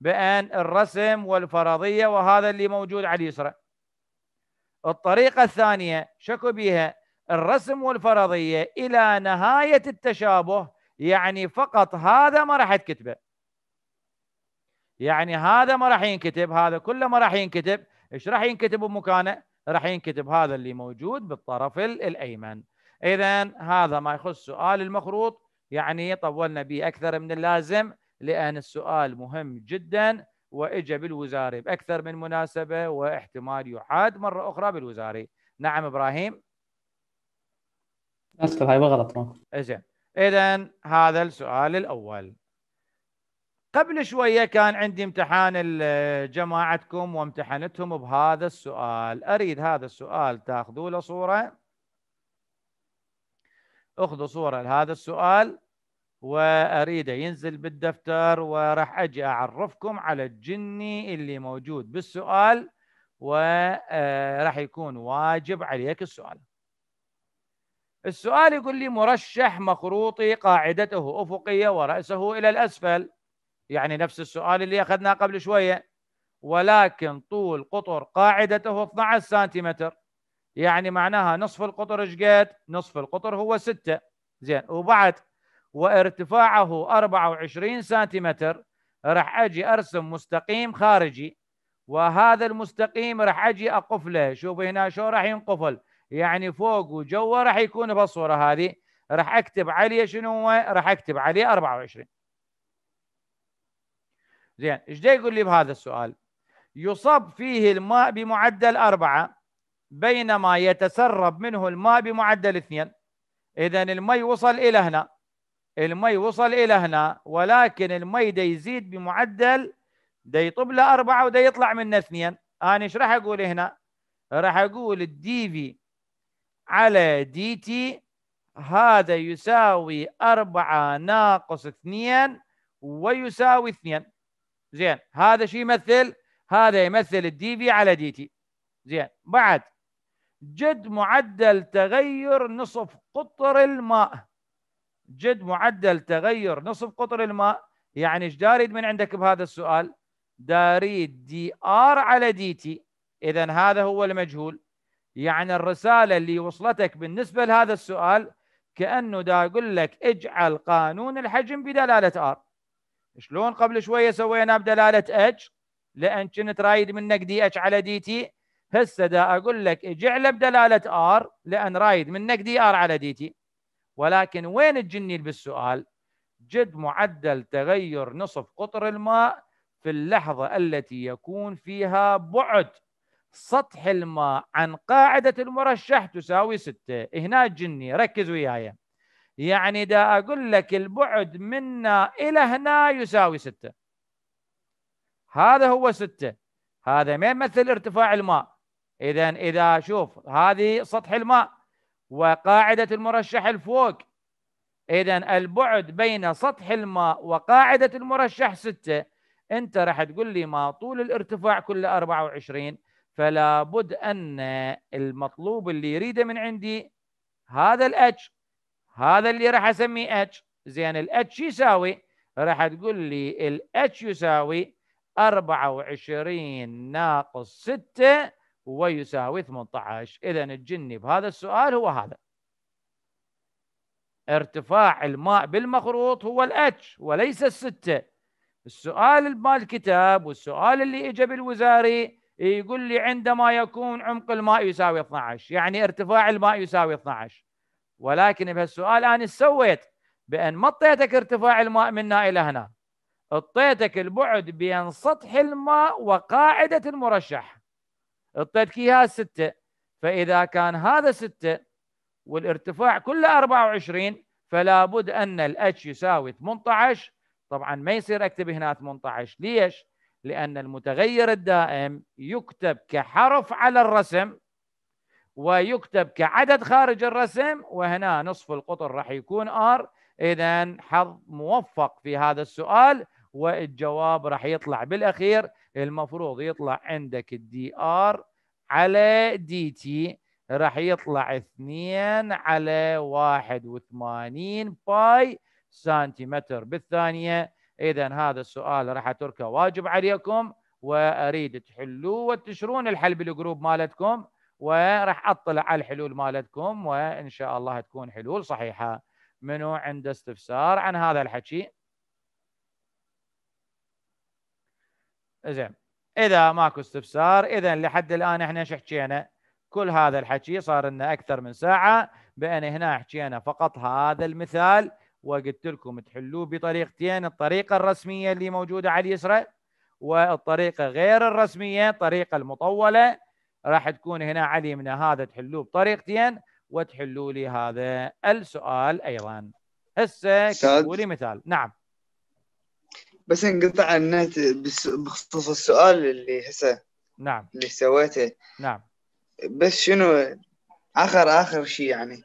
بأن الرسم والفرضية وهذا اللي موجود على اليسرى الطريقة الثانية شكو بها الرسم والفرضية إلى نهاية التشابه يعني فقط هذا ما راح تكتبه يعني هذا ما راح ينكتب هذا كله ما راح ينكتب ايش راح ينكتب بمكانه راح ينكتب هذا اللي موجود بالطرف الايمن اذا هذا ما يخص سؤال المخروط يعني طولنا به اكثر من اللازم لأن السؤال مهم جدا وإجا بالوزاري بأكثر من مناسبة واحتمال يعاد مرة أخرى بالوزاري نعم إبراهيم أسف هاي غلط زين إذا هذا السؤال الأول قبل شوية كان عندي امتحان جماعتكم وامتحنتهم بهذا السؤال أريد هذا السؤال تأخذوا له صورة أخذوا صورة لهذا السؤال واريده ينزل بالدفتر وراح اجي اعرفكم على الجني اللي موجود بالسؤال وراح آه، يكون واجب عليك السؤال السؤال يقول لي مرشح مخروطي قاعدته افقيه وراسه الى الاسفل يعني نفس السؤال اللي اخذناه قبل شويه ولكن طول قطر قاعدته 12 سنتيمتر يعني معناها نصف القطر ايش قد؟ نصف القطر هو 6 زين وبعد وارتفاعه 24 سنتيمتر راح اجي ارسم مستقيم خارجي وهذا المستقيم راح اجي اقفله شوف هنا شو راح ينقفل يعني فوق وجوه راح يكون بالصوره هذه راح اكتب عليه شنو راح اكتب عليه 24 زين ايش يقول لي بهذا السؤال يصب فيه الماء بمعدل أربعة بينما يتسرب منه الماء بمعدل اثنين إذا الماء وصل إلى هنا المي وصل الى هنا ولكن المي دا يزيد بمعدل دا يطب له اربعه ودا يطلع منه اثنين انا ايش راح اقول هنا؟ راح اقول الدي في على دي تي هذا يساوي أربعة ناقص اثنين ويساوي اثنين زين هذا شو يمثل؟ هذا يمثل الدي في على دي تي زين بعد جد معدل تغير نصف قطر الماء جد معدل تغير نصف قطر الماء يعني ايش داريد من عندك بهذا السؤال داريد دي ار على دي تي اذا هذا هو المجهول يعني الرساله اللي وصلتك بالنسبه لهذا السؤال كانه دا اقول لك اجعل قانون الحجم بدلاله ار شلون قبل شويه سويناه بدلاله اتش لان كنت رايد منك دي اتش على دي تي هسه دا اقول لك اجعله بدلاله ار لان رايد منك دي ار على دي تي ولكن وين الجني بالسؤال جد معدل تغير نصف قطر الماء في اللحظة التي يكون فيها بعد سطح الماء عن قاعدة المرشح تساوي ستة هنا الجني ركز وياي يعني دا أقول لك البعد منا إلى هنا يساوي ستة هذا هو ستة هذا ما يمثل ارتفاع الماء إذا إذا شوف هذه سطح الماء وقاعدة المرشح الفوق إذا البعد بين سطح الماء وقاعدة المرشح ستة أنت راح تقول لي ما طول الارتفاع كل 24 فلا بد أن المطلوب اللي يريده من عندي هذا الاتش هذا اللي راح أسميه اتش زين الاتش يساوي راح تقول لي الاتش يساوي 24 ناقص 6 ويساوي 18 إذا الجني بهذا السؤال هو هذا ارتفاع الماء بالمخروط هو الاتش وليس الستة السؤال مال الكتاب والسؤال اللي اجى بالوزاري يقول لي عندما يكون عمق الماء يساوي 12 يعني ارتفاع الماء يساوي 12 ولكن بهالسؤال انا سويت بان ما اعطيتك ارتفاع الماء من هنا الى هنا اعطيتك البعد بين سطح الماء وقاعده المرشح اعطيتك اياها 6 فاذا كان هذا 6 والارتفاع كله 24 فلا بد ان الاتش يساوي 18 طبعا ما يصير اكتب هنا 18 ليش؟ لان المتغير الدائم يكتب كحرف على الرسم ويكتب كعدد خارج الرسم وهنا نصف القطر راح يكون ار اذا حظ موفق في هذا السؤال والجواب راح يطلع بالاخير المفروض يطلع عندك الدي ار على دي تي راح يطلع 2 على 81 باي سنتيمتر بالثانيه اذا هذا السؤال راح اتركه واجب عليكم واريد تحلوه وتشرون الحل بالجروب مالتكم وراح اطلع على الحلول مالتكم وان شاء الله تكون حلول صحيحه منو عنده استفسار عن هذا الحكي زين اذا ماكو استفسار اذا لحد الان احنا ايش حكينا؟ كل هذا الحكي صار لنا اكثر من ساعه بان هنا حكينا فقط هذا المثال وقلت لكم تحلوه بطريقتين الطريقه الرسميه اللي موجوده على اليسرى والطريقه غير الرسميه الطريقه المطوله راح تكون هنا على من هذا تحلوه بطريقتين وتحلوا لي هذا السؤال ايضا هسه كتبوا لي مثال نعم بس انقطع النت بخصوص السؤال اللي هسه نعم اللي سويته نعم بس شنو اخر اخر شيء يعني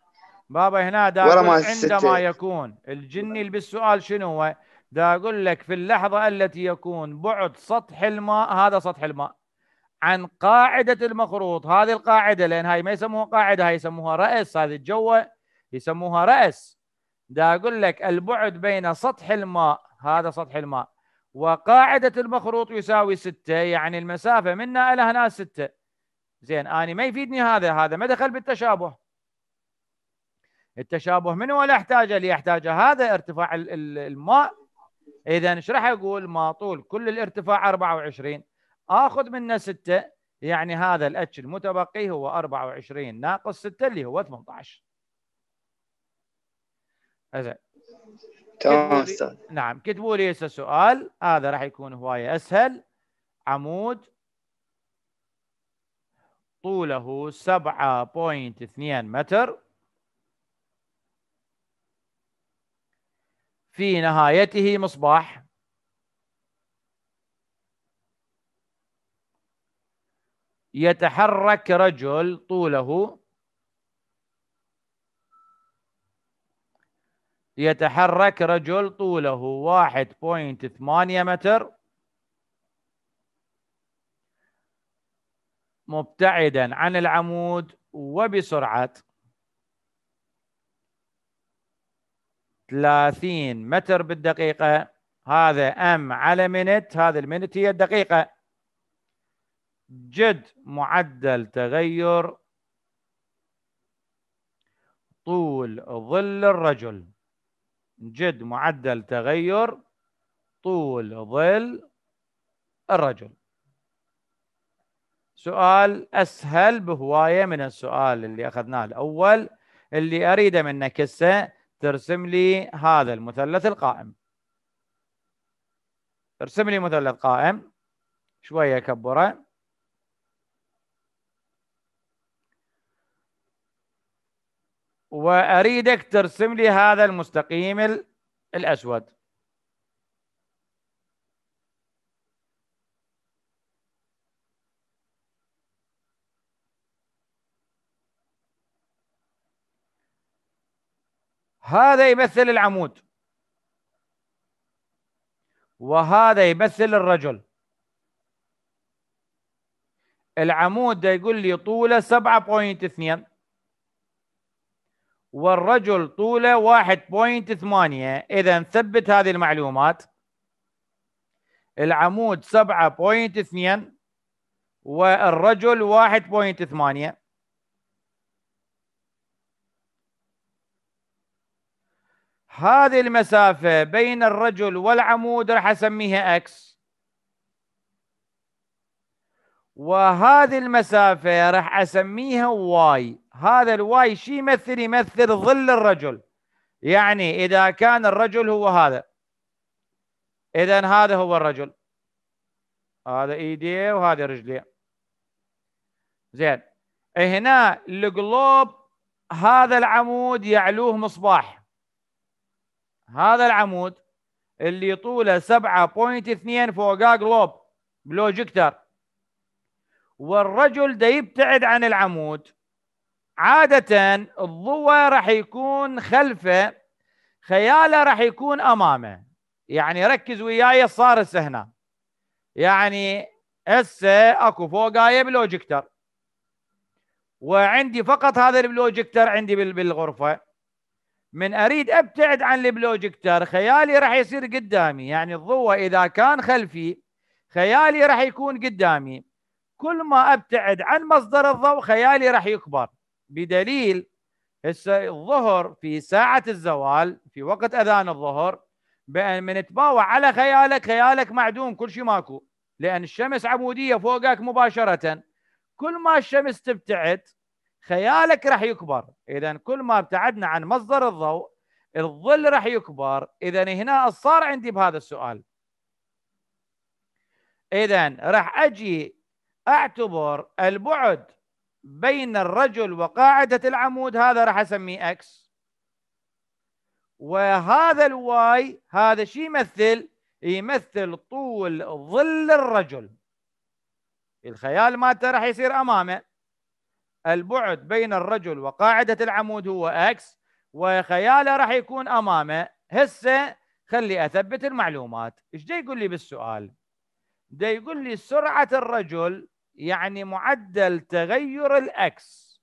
بابا هنا دا ورا ما عندما يكون الجني اللي بالسؤال شنو هو؟ دا اقول لك في اللحظه التي يكون بعد سطح الماء هذا سطح الماء عن قاعده المخروط هذه القاعده لان هاي ما يسموها قاعده هاي يسموها راس هذه الجوه يسموها راس دا اقول لك البعد بين سطح الماء هذا سطح الماء وقاعدة المخروط يساوي ستة يعني المسافة منا إلى هنا ستة زين أنا ما يفيدني هذا هذا ما دخل بالتشابه التشابه منه ولا احتاجه اللي يحتاجه هذا ارتفاع الماء إذا ايش راح أقول ما طول كل الارتفاع 24 آخذ منه 6 يعني هذا الاتش المتبقي هو 24 ناقص 6 اللي هو 18 زين تمام استاذ نعم كتبوا لي هسه سؤال هذا راح يكون هوايه اسهل عمود طوله 7.2 متر في نهايته مصباح يتحرك رجل طوله يتحرك رجل طوله 1.8 متر مبتعدا عن العمود وبسرعة 30 متر بالدقيقة هذا أم على منت هذا المنت هي الدقيقة جد معدل تغير طول ظل الرجل نجد معدل تغير طول ظل الرجل سؤال أسهل بهواية من السؤال اللي أخذناه الأول اللي أريده منك هسه ترسم لي هذا المثلث القائم ارسم لي مثلث قائم شوية كبره واريدك ترسم لي هذا المستقيم الاسود هذا يمثل العمود وهذا يمثل الرجل العمود يقول لي طوله 7.2 والرجل طوله 1.8 إذا نثبت هذه المعلومات العمود 7.2 والرجل 1.8 هذه المسافة بين الرجل والعمود راح أسميها X وهذه المسافة راح أسميها Y هذا الواي شي يمثل يمثل ظل الرجل يعني إذا كان الرجل هو هذا إذا هذا هو الرجل هذا إيديه وهذا رجليه زين هنا القلوب هذا العمود يعلوه مصباح هذا العمود اللي طوله 7.2 فوقه قلوب بلوجيكتر والرجل ده يبتعد عن العمود عادة الضوء راح يكون خلفه خياله راح يكون امامه يعني ركز وياي صار هسه هنا يعني هسه اكو فوقايه بلوجيكتر وعندي فقط هذا البلوجيكتر عندي بالغرفه من اريد ابتعد عن البلوجيكتر خيالي راح يصير قدامي يعني الضوء اذا كان خلفي خيالي راح يكون قدامي كل ما ابتعد عن مصدر الضوء خيالي راح يكبر بدليل هسه الظهر في ساعة الزوال في وقت أذان الظهر بأن من تباوع على خيالك خيالك معدوم كل شيء ماكو لأن الشمس عمودية فوقك مباشرة كل ما الشمس تبتعد خيالك راح يكبر إذا كل ما ابتعدنا عن مصدر الضوء الظل راح يكبر إذا هنا صار عندي بهذا السؤال إذا راح أجي أعتبر البعد بين الرجل وقاعدة العمود هذا راح أسميه أكس وهذا الواي هذا شو يمثل؟ يمثل طول ظل الرجل الخيال مالته راح يصير أمامه البعد بين الرجل وقاعدة العمود هو أكس وخياله راح يكون أمامه هسه خلي أثبت المعلومات إيش دا يقول لي بالسؤال؟ دا يقول لي سرعة الرجل يعني معدل تغير الاكس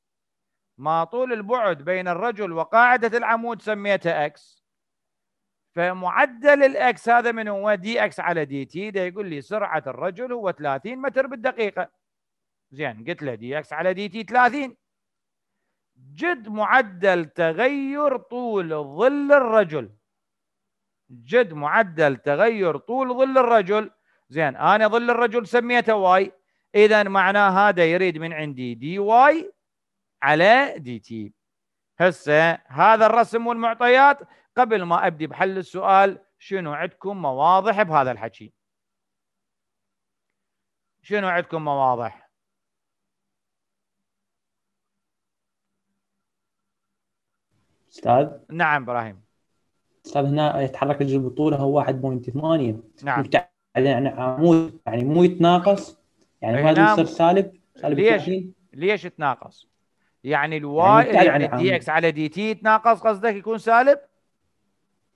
ما طول البعد بين الرجل وقاعدة العمود سميته اكس فمعدل الاكس هذا من هو دي اكس على دي تي ده يقول لي سرعة الرجل هو 30 متر بالدقيقة زين قلت له دي اكس على دي تي 30 جد معدل تغير طول ظل الرجل جد معدل تغير طول ظل الرجل زين انا ظل الرجل سميته واي اذا معناه هذا يريد من عندي دي واي على دي تي هسه هذا الرسم والمعطيات قبل ما ابدي بحل السؤال شنو عندكم مواضح بهذا الحكي شنو عندكم مواضح استاذ نعم ابراهيم استاذ هنا يتحرك الجزء البطوله هو 1.8 نعم يعني عمود يعني مو يتناقص يعني إيه، هذا يصير نعم. سالب سالب ليش ليش تناقص؟ يعني الواي يعني, يعني دي اكس على دي تي يتناقص قصدك يكون سالب؟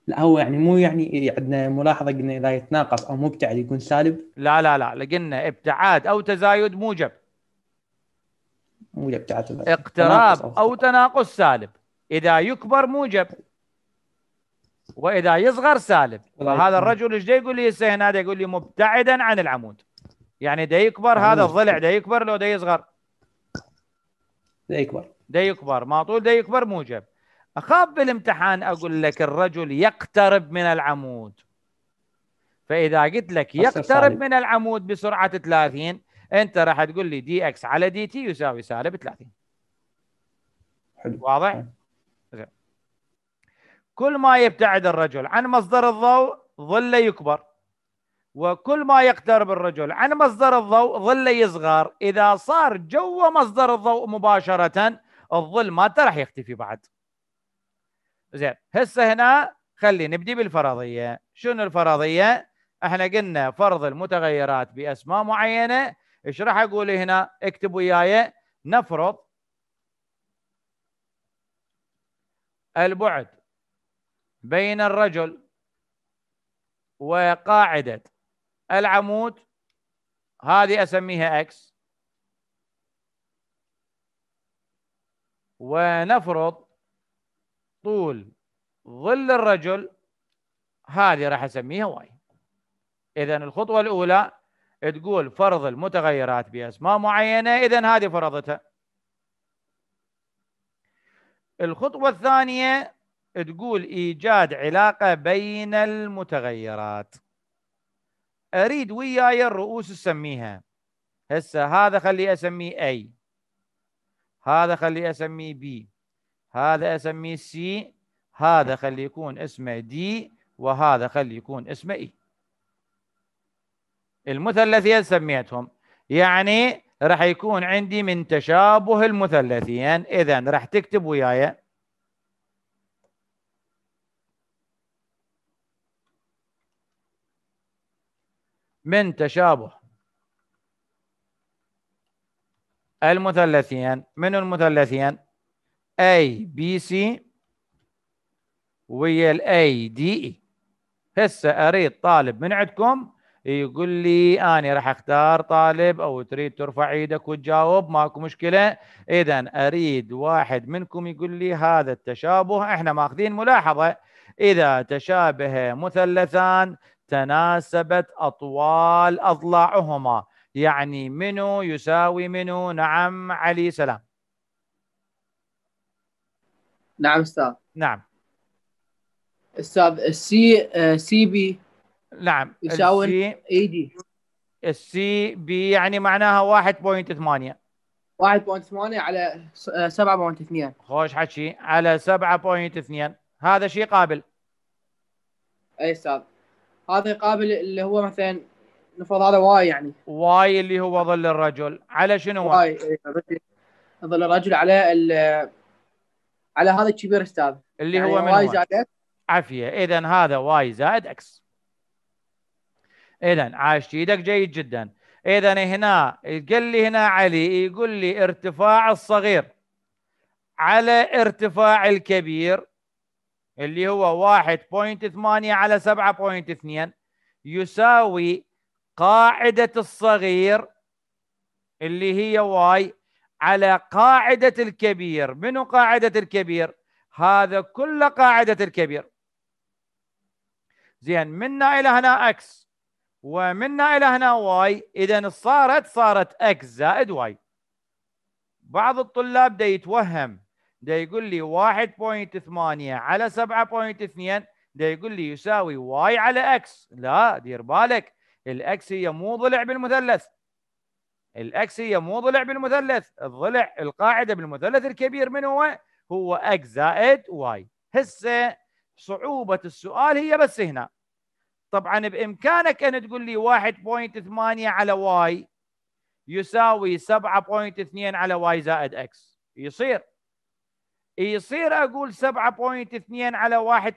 لا هو يعني مو يعني عندنا ملاحظه قلنا اذا يتناقص او مبتعد يكون سالب لا لا لا قلنا ابتعاد او تزايد موجب موجب ابتعاد تزايد اقتراب أو, او تناقص سالب اذا يكبر موجب واذا يصغر سالب هذا الرجل ايش يقول لي هسه هنا يقول لي مبتعدا عن العمود يعني ده يكبر هذا الضلع ده يكبر لو ده يصغر ده يكبر ده يكبر ما طول ده يكبر موجب اخاف بالامتحان اقول لك الرجل يقترب من العمود فاذا قلت لك يقترب من العمود بسرعه 30 انت راح تقول لي دي اكس على دي تي يساوي سالب 30 حلو واضح؟ زين كل ما يبتعد الرجل عن مصدر الضوء ظله يكبر وكل ما يقترب الرجل عن مصدر الضوء ظله يصغر اذا صار جوا مصدر الضوء مباشره الظل ما راح يختفي بعد زين هسه هنا خلي نبدي بالفرضيه شنو الفرضيه احنا قلنا فرض المتغيرات باسماء معينه ايش راح اقول هنا اكتب وياي نفرض البعد بين الرجل وقاعده العمود هذه اسميها اكس ونفرض طول ظل الرجل هذه راح اسميها واي اذا الخطوه الاولى تقول فرض المتغيرات باسماء معينه اذا هذه فرضتها الخطوه الثانيه تقول ايجاد علاقه بين المتغيرات اريد وياي الرؤوس اسميها هسه هذا خليه اسميه اي هذا خليه اسميه بي هذا اسميه سي هذا خليه يكون اسمه دي وهذا خليه يكون اسمه اي e. المثلثين سميتهم يعني راح يكون عندي من تشابه المثلثين اذا راح تكتب وياي من تشابه المثلثين من المثلثين A B C ويا الاي دي اي e. هسه اريد طالب من عندكم يقول لي انا راح اختار طالب او تريد ترفع ايدك وتجاوب ماكو مشكله اذا اريد واحد منكم يقول لي هذا التشابه احنا ماخذين ملاحظه اذا تشابه مثلثان تناسبت أطوال أضلاعهما يعني منو يساوي منو نعم علي سلام نعم استاذ نعم استاذ السي سي بي نعم يساوي اي دي السي بي يعني معناها 1.8 1.8 على 7.2 آه، خوش حكي على 7.2 هذا شيء قابل اي استاذ هذا يقابل اللي هو مثلا نفرض هذا واي يعني واي اللي هو ظل الرجل على شنو واي إيه، ظل الرجل على ال على هذا الكبير استاذ اللي يعني هو من واي زائد اكس عافيه اذا هذا واي زائد اكس اذا عاشت ايدك جيد جدا اذا هنا قال لي هنا علي يقول لي ارتفاع الصغير على ارتفاع الكبير اللي هو 1.8 على 7.2 يساوي قاعدة الصغير اللي هي واي على قاعدة الكبير منو قاعدة الكبير؟ هذا كل قاعدة الكبير زين منا إلى هنا أكس ومنا إلى هنا واي إذا صارت صارت أكس زائد واي بعض الطلاب دا يتوهم ده يقول لي 1.8 على 7.2 ده يقول لي يساوي واي على اكس لا دير بالك الاكس هي مو ضلع بالمثلث الاكس هي مو ضلع بالمثلث الضلع القاعده بالمثلث الكبير من هو هو اكس زائد واي هسه صعوبه السؤال هي بس هنا طبعا بامكانك ان تقول لي 1.8 على واي يساوي 7.2 على واي زائد اكس يصير يصير اقول 7.2 على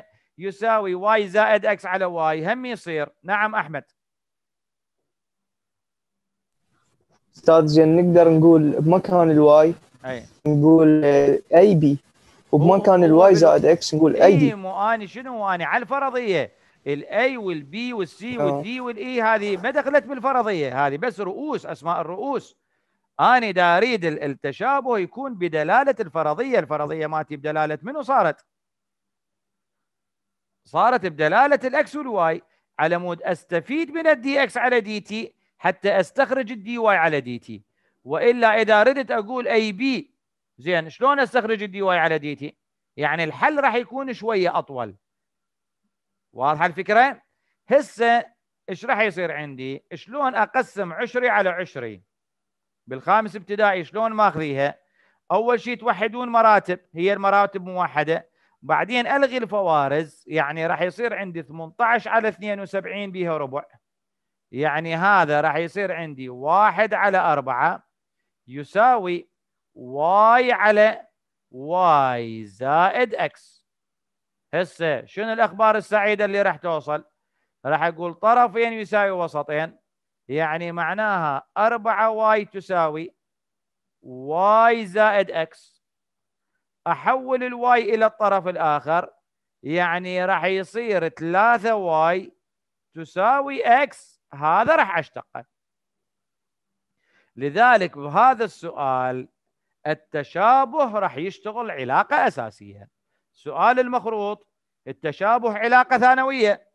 1.8 يساوي واي زائد اكس على واي هم يصير نعم احمد استاذ زين نقدر نقول بمكان الواي اي نقول اي بي وبمكان الواي زائد اكس نقول اي دي إيه، اني شنو اني على الفرضيه الاي والبي والسي والدي آه. والاي e هذه ما دخلت بالفرضيه هذه بس رؤوس اسماء الرؤوس أنا دا اريد التشابه يكون بدلاله الفرضيه، الفرضيه مالتي بدلاله منو صارت؟ صارت بدلاله الاكس والواي على مود استفيد من الدي اكس على دي تي حتى استخرج الدي واي على دي تي والا اذا ردت اقول اي بي زين شلون استخرج الدي واي على دي تي؟ يعني الحل راح يكون شويه اطول واضحه الفكره؟ هسه ايش راح يصير عندي؟ شلون اقسم عشري على عشري بالخامس ابتدائي شلون ماخذيها اول شيء توحدون مراتب هي المراتب موحده بعدين الغي الفوارز يعني راح يصير عندي 18 على 72 بها ربع يعني هذا راح يصير عندي واحد على أربعة يساوي واي على واي زائد اكس هسه شنو الاخبار السعيده اللي راح توصل؟ راح اقول طرفين يساوي وسطين يعني معناها 4 واي تساوي واي زائد اكس احول الواي الى الطرف الاخر يعني راح يصير 3 واي تساوي اكس هذا راح اشتقه لذلك بهذا السؤال التشابه راح يشتغل علاقه اساسيه سؤال المخروط التشابه علاقه ثانويه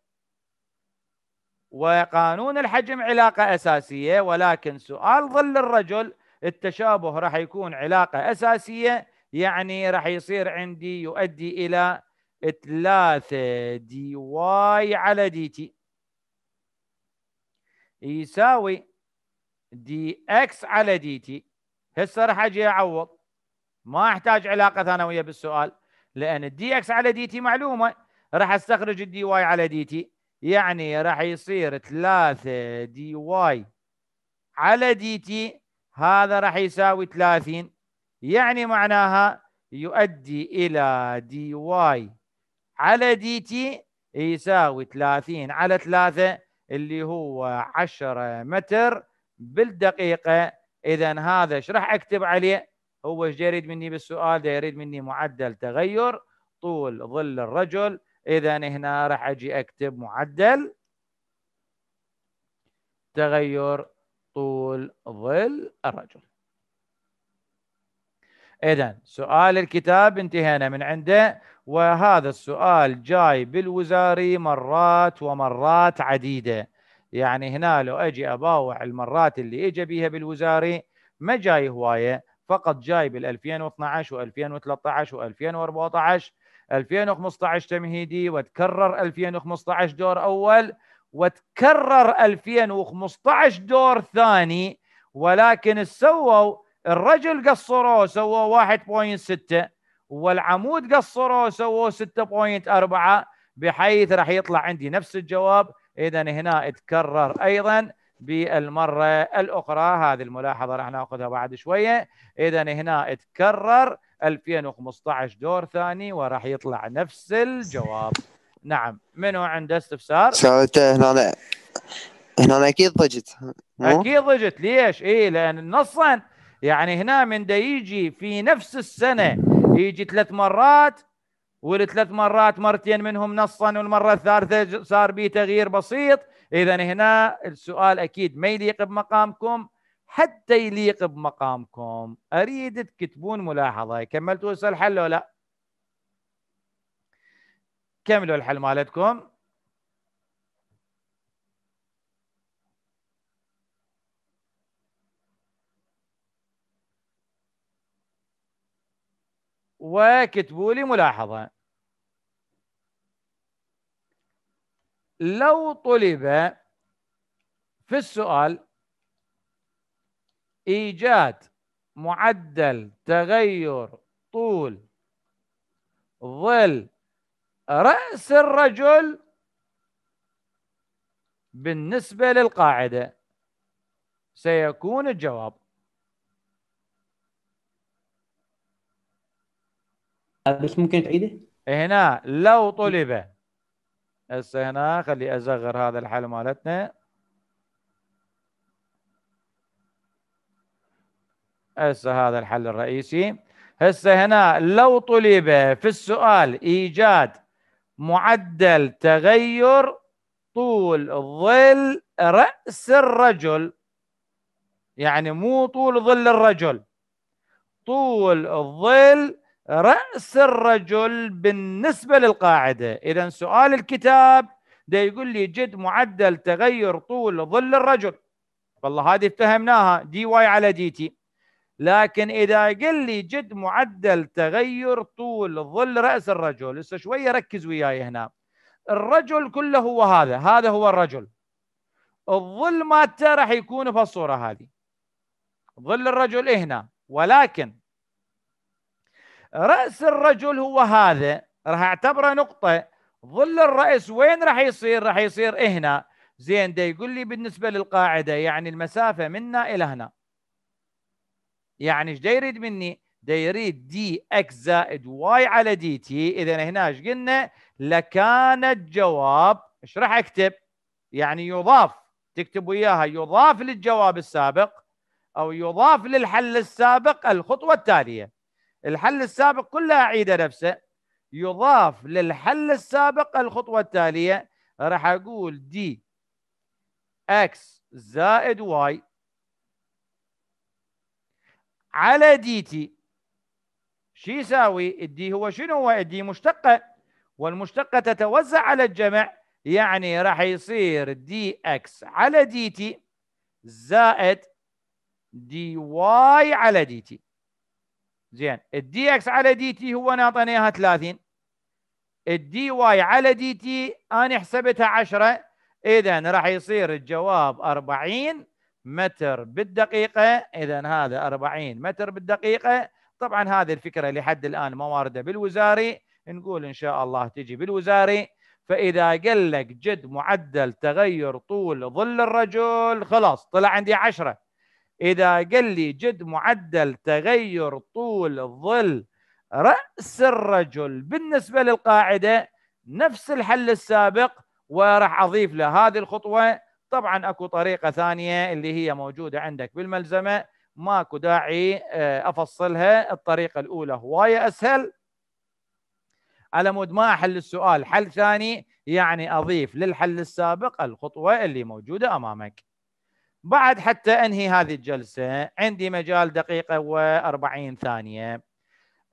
وقانون الحجم علاقة أساسية ولكن سؤال ظل الرجل التشابه راح يكون علاقة أساسية يعني راح يصير عندي يؤدي إلى 3 دي واي على دي تي يساوي دي اكس على دي تي هسه راح اجي اعوض ما احتاج علاقه ثانويه بالسؤال لان الدي اكس على دي تي معلومه راح استخرج الدي واي على دي تي يعني راح يصير 3 دي واي على دي تي هذا راح يساوي 30 يعني معناها يؤدي إلى دي واي على دي تي يساوي 30 على 3 اللي هو 10 متر بالدقيقة إذا هذا ايش راح أكتب عليه هو ايش يريد مني بالسؤال ده يريد مني معدل تغير طول ظل الرجل اذا هنا راح اجي اكتب معدل تغير طول ظل الرجل اذا سؤال الكتاب انتهينا من عنده وهذا السؤال جاي بالوزاري مرات ومرات عديده يعني هنا لو اجي اباوع المرات اللي اجى بيها بالوزاري ما جاي هوايه فقط جاي بال 2012 و2013 و2014 2015 تمهيدي وتكرر 2015 دور اول وتكرر 2015 دور ثاني ولكن سووا الرجل قصروا سووا 1.6 والعمود قصروا سووا 6.4 بحيث راح يطلع عندي نفس الجواب اذا هنا تكرر ايضا بالمره الاخرى هذه الملاحظه راح ناخذها بعد شويه اذا هنا تكرر 2015 دور ثاني وراح يطلع نفس الجواب نعم منو عنده استفسار؟ سالته هنا هنا اكيد ضجت اكيد ضجت ليش؟ اي لان نصا يعني هنا من دا يجي في نفس السنه يجي ثلاث مرات والثلاث مرات مرتين منهم نصا والمره الثالثه صار به تغيير بسيط اذا هنا السؤال اكيد ما يليق بمقامكم حتى يليق بمقامكم اريد تكتبون ملاحظه كملتوا هسه الحل ولا لا كملوا الحل مالتكم وكتبوا لي ملاحظه لو طلب في السؤال ايجاد معدل تغير طول ظل راس الرجل بالنسبه للقاعده سيكون الجواب بس ممكن تعيده هنا لو طلب هسه هنا خلي ازغر هذا الحل مالتنا هسه هذا الحل الرئيسي هسه هنا لو طلب في السؤال ايجاد معدل تغير طول ظل راس الرجل يعني مو طول ظل الرجل طول ظل راس الرجل بالنسبه للقاعده اذا سؤال الكتاب ده يقول لي جد معدل تغير طول ظل الرجل والله هذه فهمناها دي واي على دي تي لكن اذا قل لي جد معدل تغير طول ظل راس الرجل لسه شويه ركز وياي هنا الرجل كله هو هذا هذا هو الرجل الظل مالته راح يكون في الصوره هذه ظل الرجل إيه هنا ولكن راس الرجل هو هذا راح اعتبره نقطه ظل الراس وين راح يصير راح يصير إيه هنا زين ده يقول لي بالنسبه للقاعده يعني المسافه منا الى هنا يعني ايش يريد مني؟ دا يريد دي اكس زائد واي على دي تي اذا هنا ايش قلنا؟ لكان الجواب ايش راح اكتب؟ يعني يضاف تكتب وياها يضاف للجواب السابق او يضاف للحل السابق الخطوه التاليه الحل السابق كله اعيده نفسه يضاف للحل السابق الخطوه التاليه راح اقول دي اكس زائد واي على دي تي شي يساوي الدي هو شنو هو الدي مشتقة والمشتقة تتوزع على الجمع يعني راح يصير دي اكس على دي تي زائد دي واي على دي تي زين الدي اكس على دي تي هو انا اعطيناها 30 الدي واي على دي تي انا حسبتها 10 اذا راح يصير الجواب 40 متر بالدقيقة إذا هذا 40 متر بالدقيقة طبعا هذه الفكرة لحد الآن ما واردة بالوزاري نقول إن شاء الله تجي بالوزاري فإذا قال لك جد معدل تغير طول ظل الرجل خلاص طلع عندي عشرة إذا قال لي جد معدل تغير طول ظل رأس الرجل بالنسبة للقاعدة نفس الحل السابق وراح أضيف له هذه الخطوة طبعا اكو طريقه ثانيه اللي هي موجوده عندك بالملزمه ماكو داعي آه، افصلها الطريقه الاولى هوايه اسهل على مود ما احل السؤال حل ثاني يعني اضيف للحل السابق الخطوه اللي موجوده امامك بعد حتى انهي هذه الجلسه عندي مجال دقيقه و40 ثانيه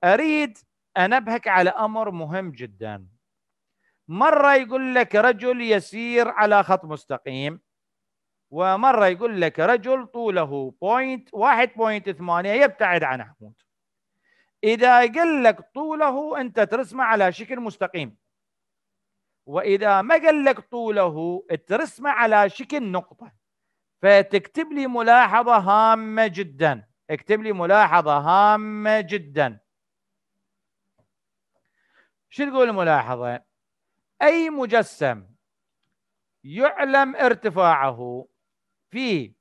اريد انبهك على امر مهم جدا مره يقول لك رجل يسير على خط مستقيم ومرة يقول لك رجل طوله بوينت واحد بوينت ثمانية يبتعد عن حمود إذا قال لك طوله أنت ترسمه على شكل مستقيم وإذا ما قال لك طوله ترسمه على شكل نقطة فتكتب لي ملاحظة هامة جدا اكتب لي ملاحظة هامة جدا شو تقول الملاحظة أي مجسم يعلم ارتفاعه في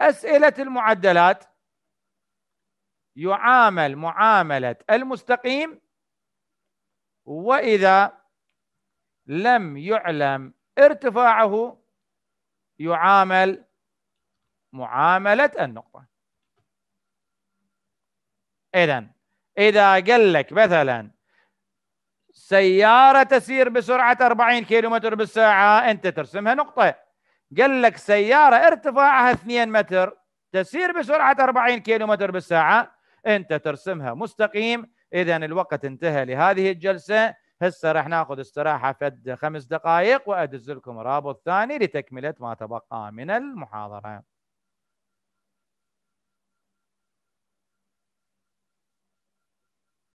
أسئلة المعدلات يعامل معاملة المستقيم وإذا لم يعلم ارتفاعه يعامل معاملة النقطة إذا إذا قال لك مثلا سيارة تسير بسرعة 40 كيلومتر بالساعة أنت ترسمها نقطة قال لك سيارة ارتفاعها 2 متر تسير بسرعة 40 كيلو متر بالساعة أنت ترسمها مستقيم إذا الوقت انتهى لهذه الجلسة هسه راح ناخذ استراحة فد خمس دقائق وأدز لكم رابط ثاني لتكملة ما تبقى من المحاضرة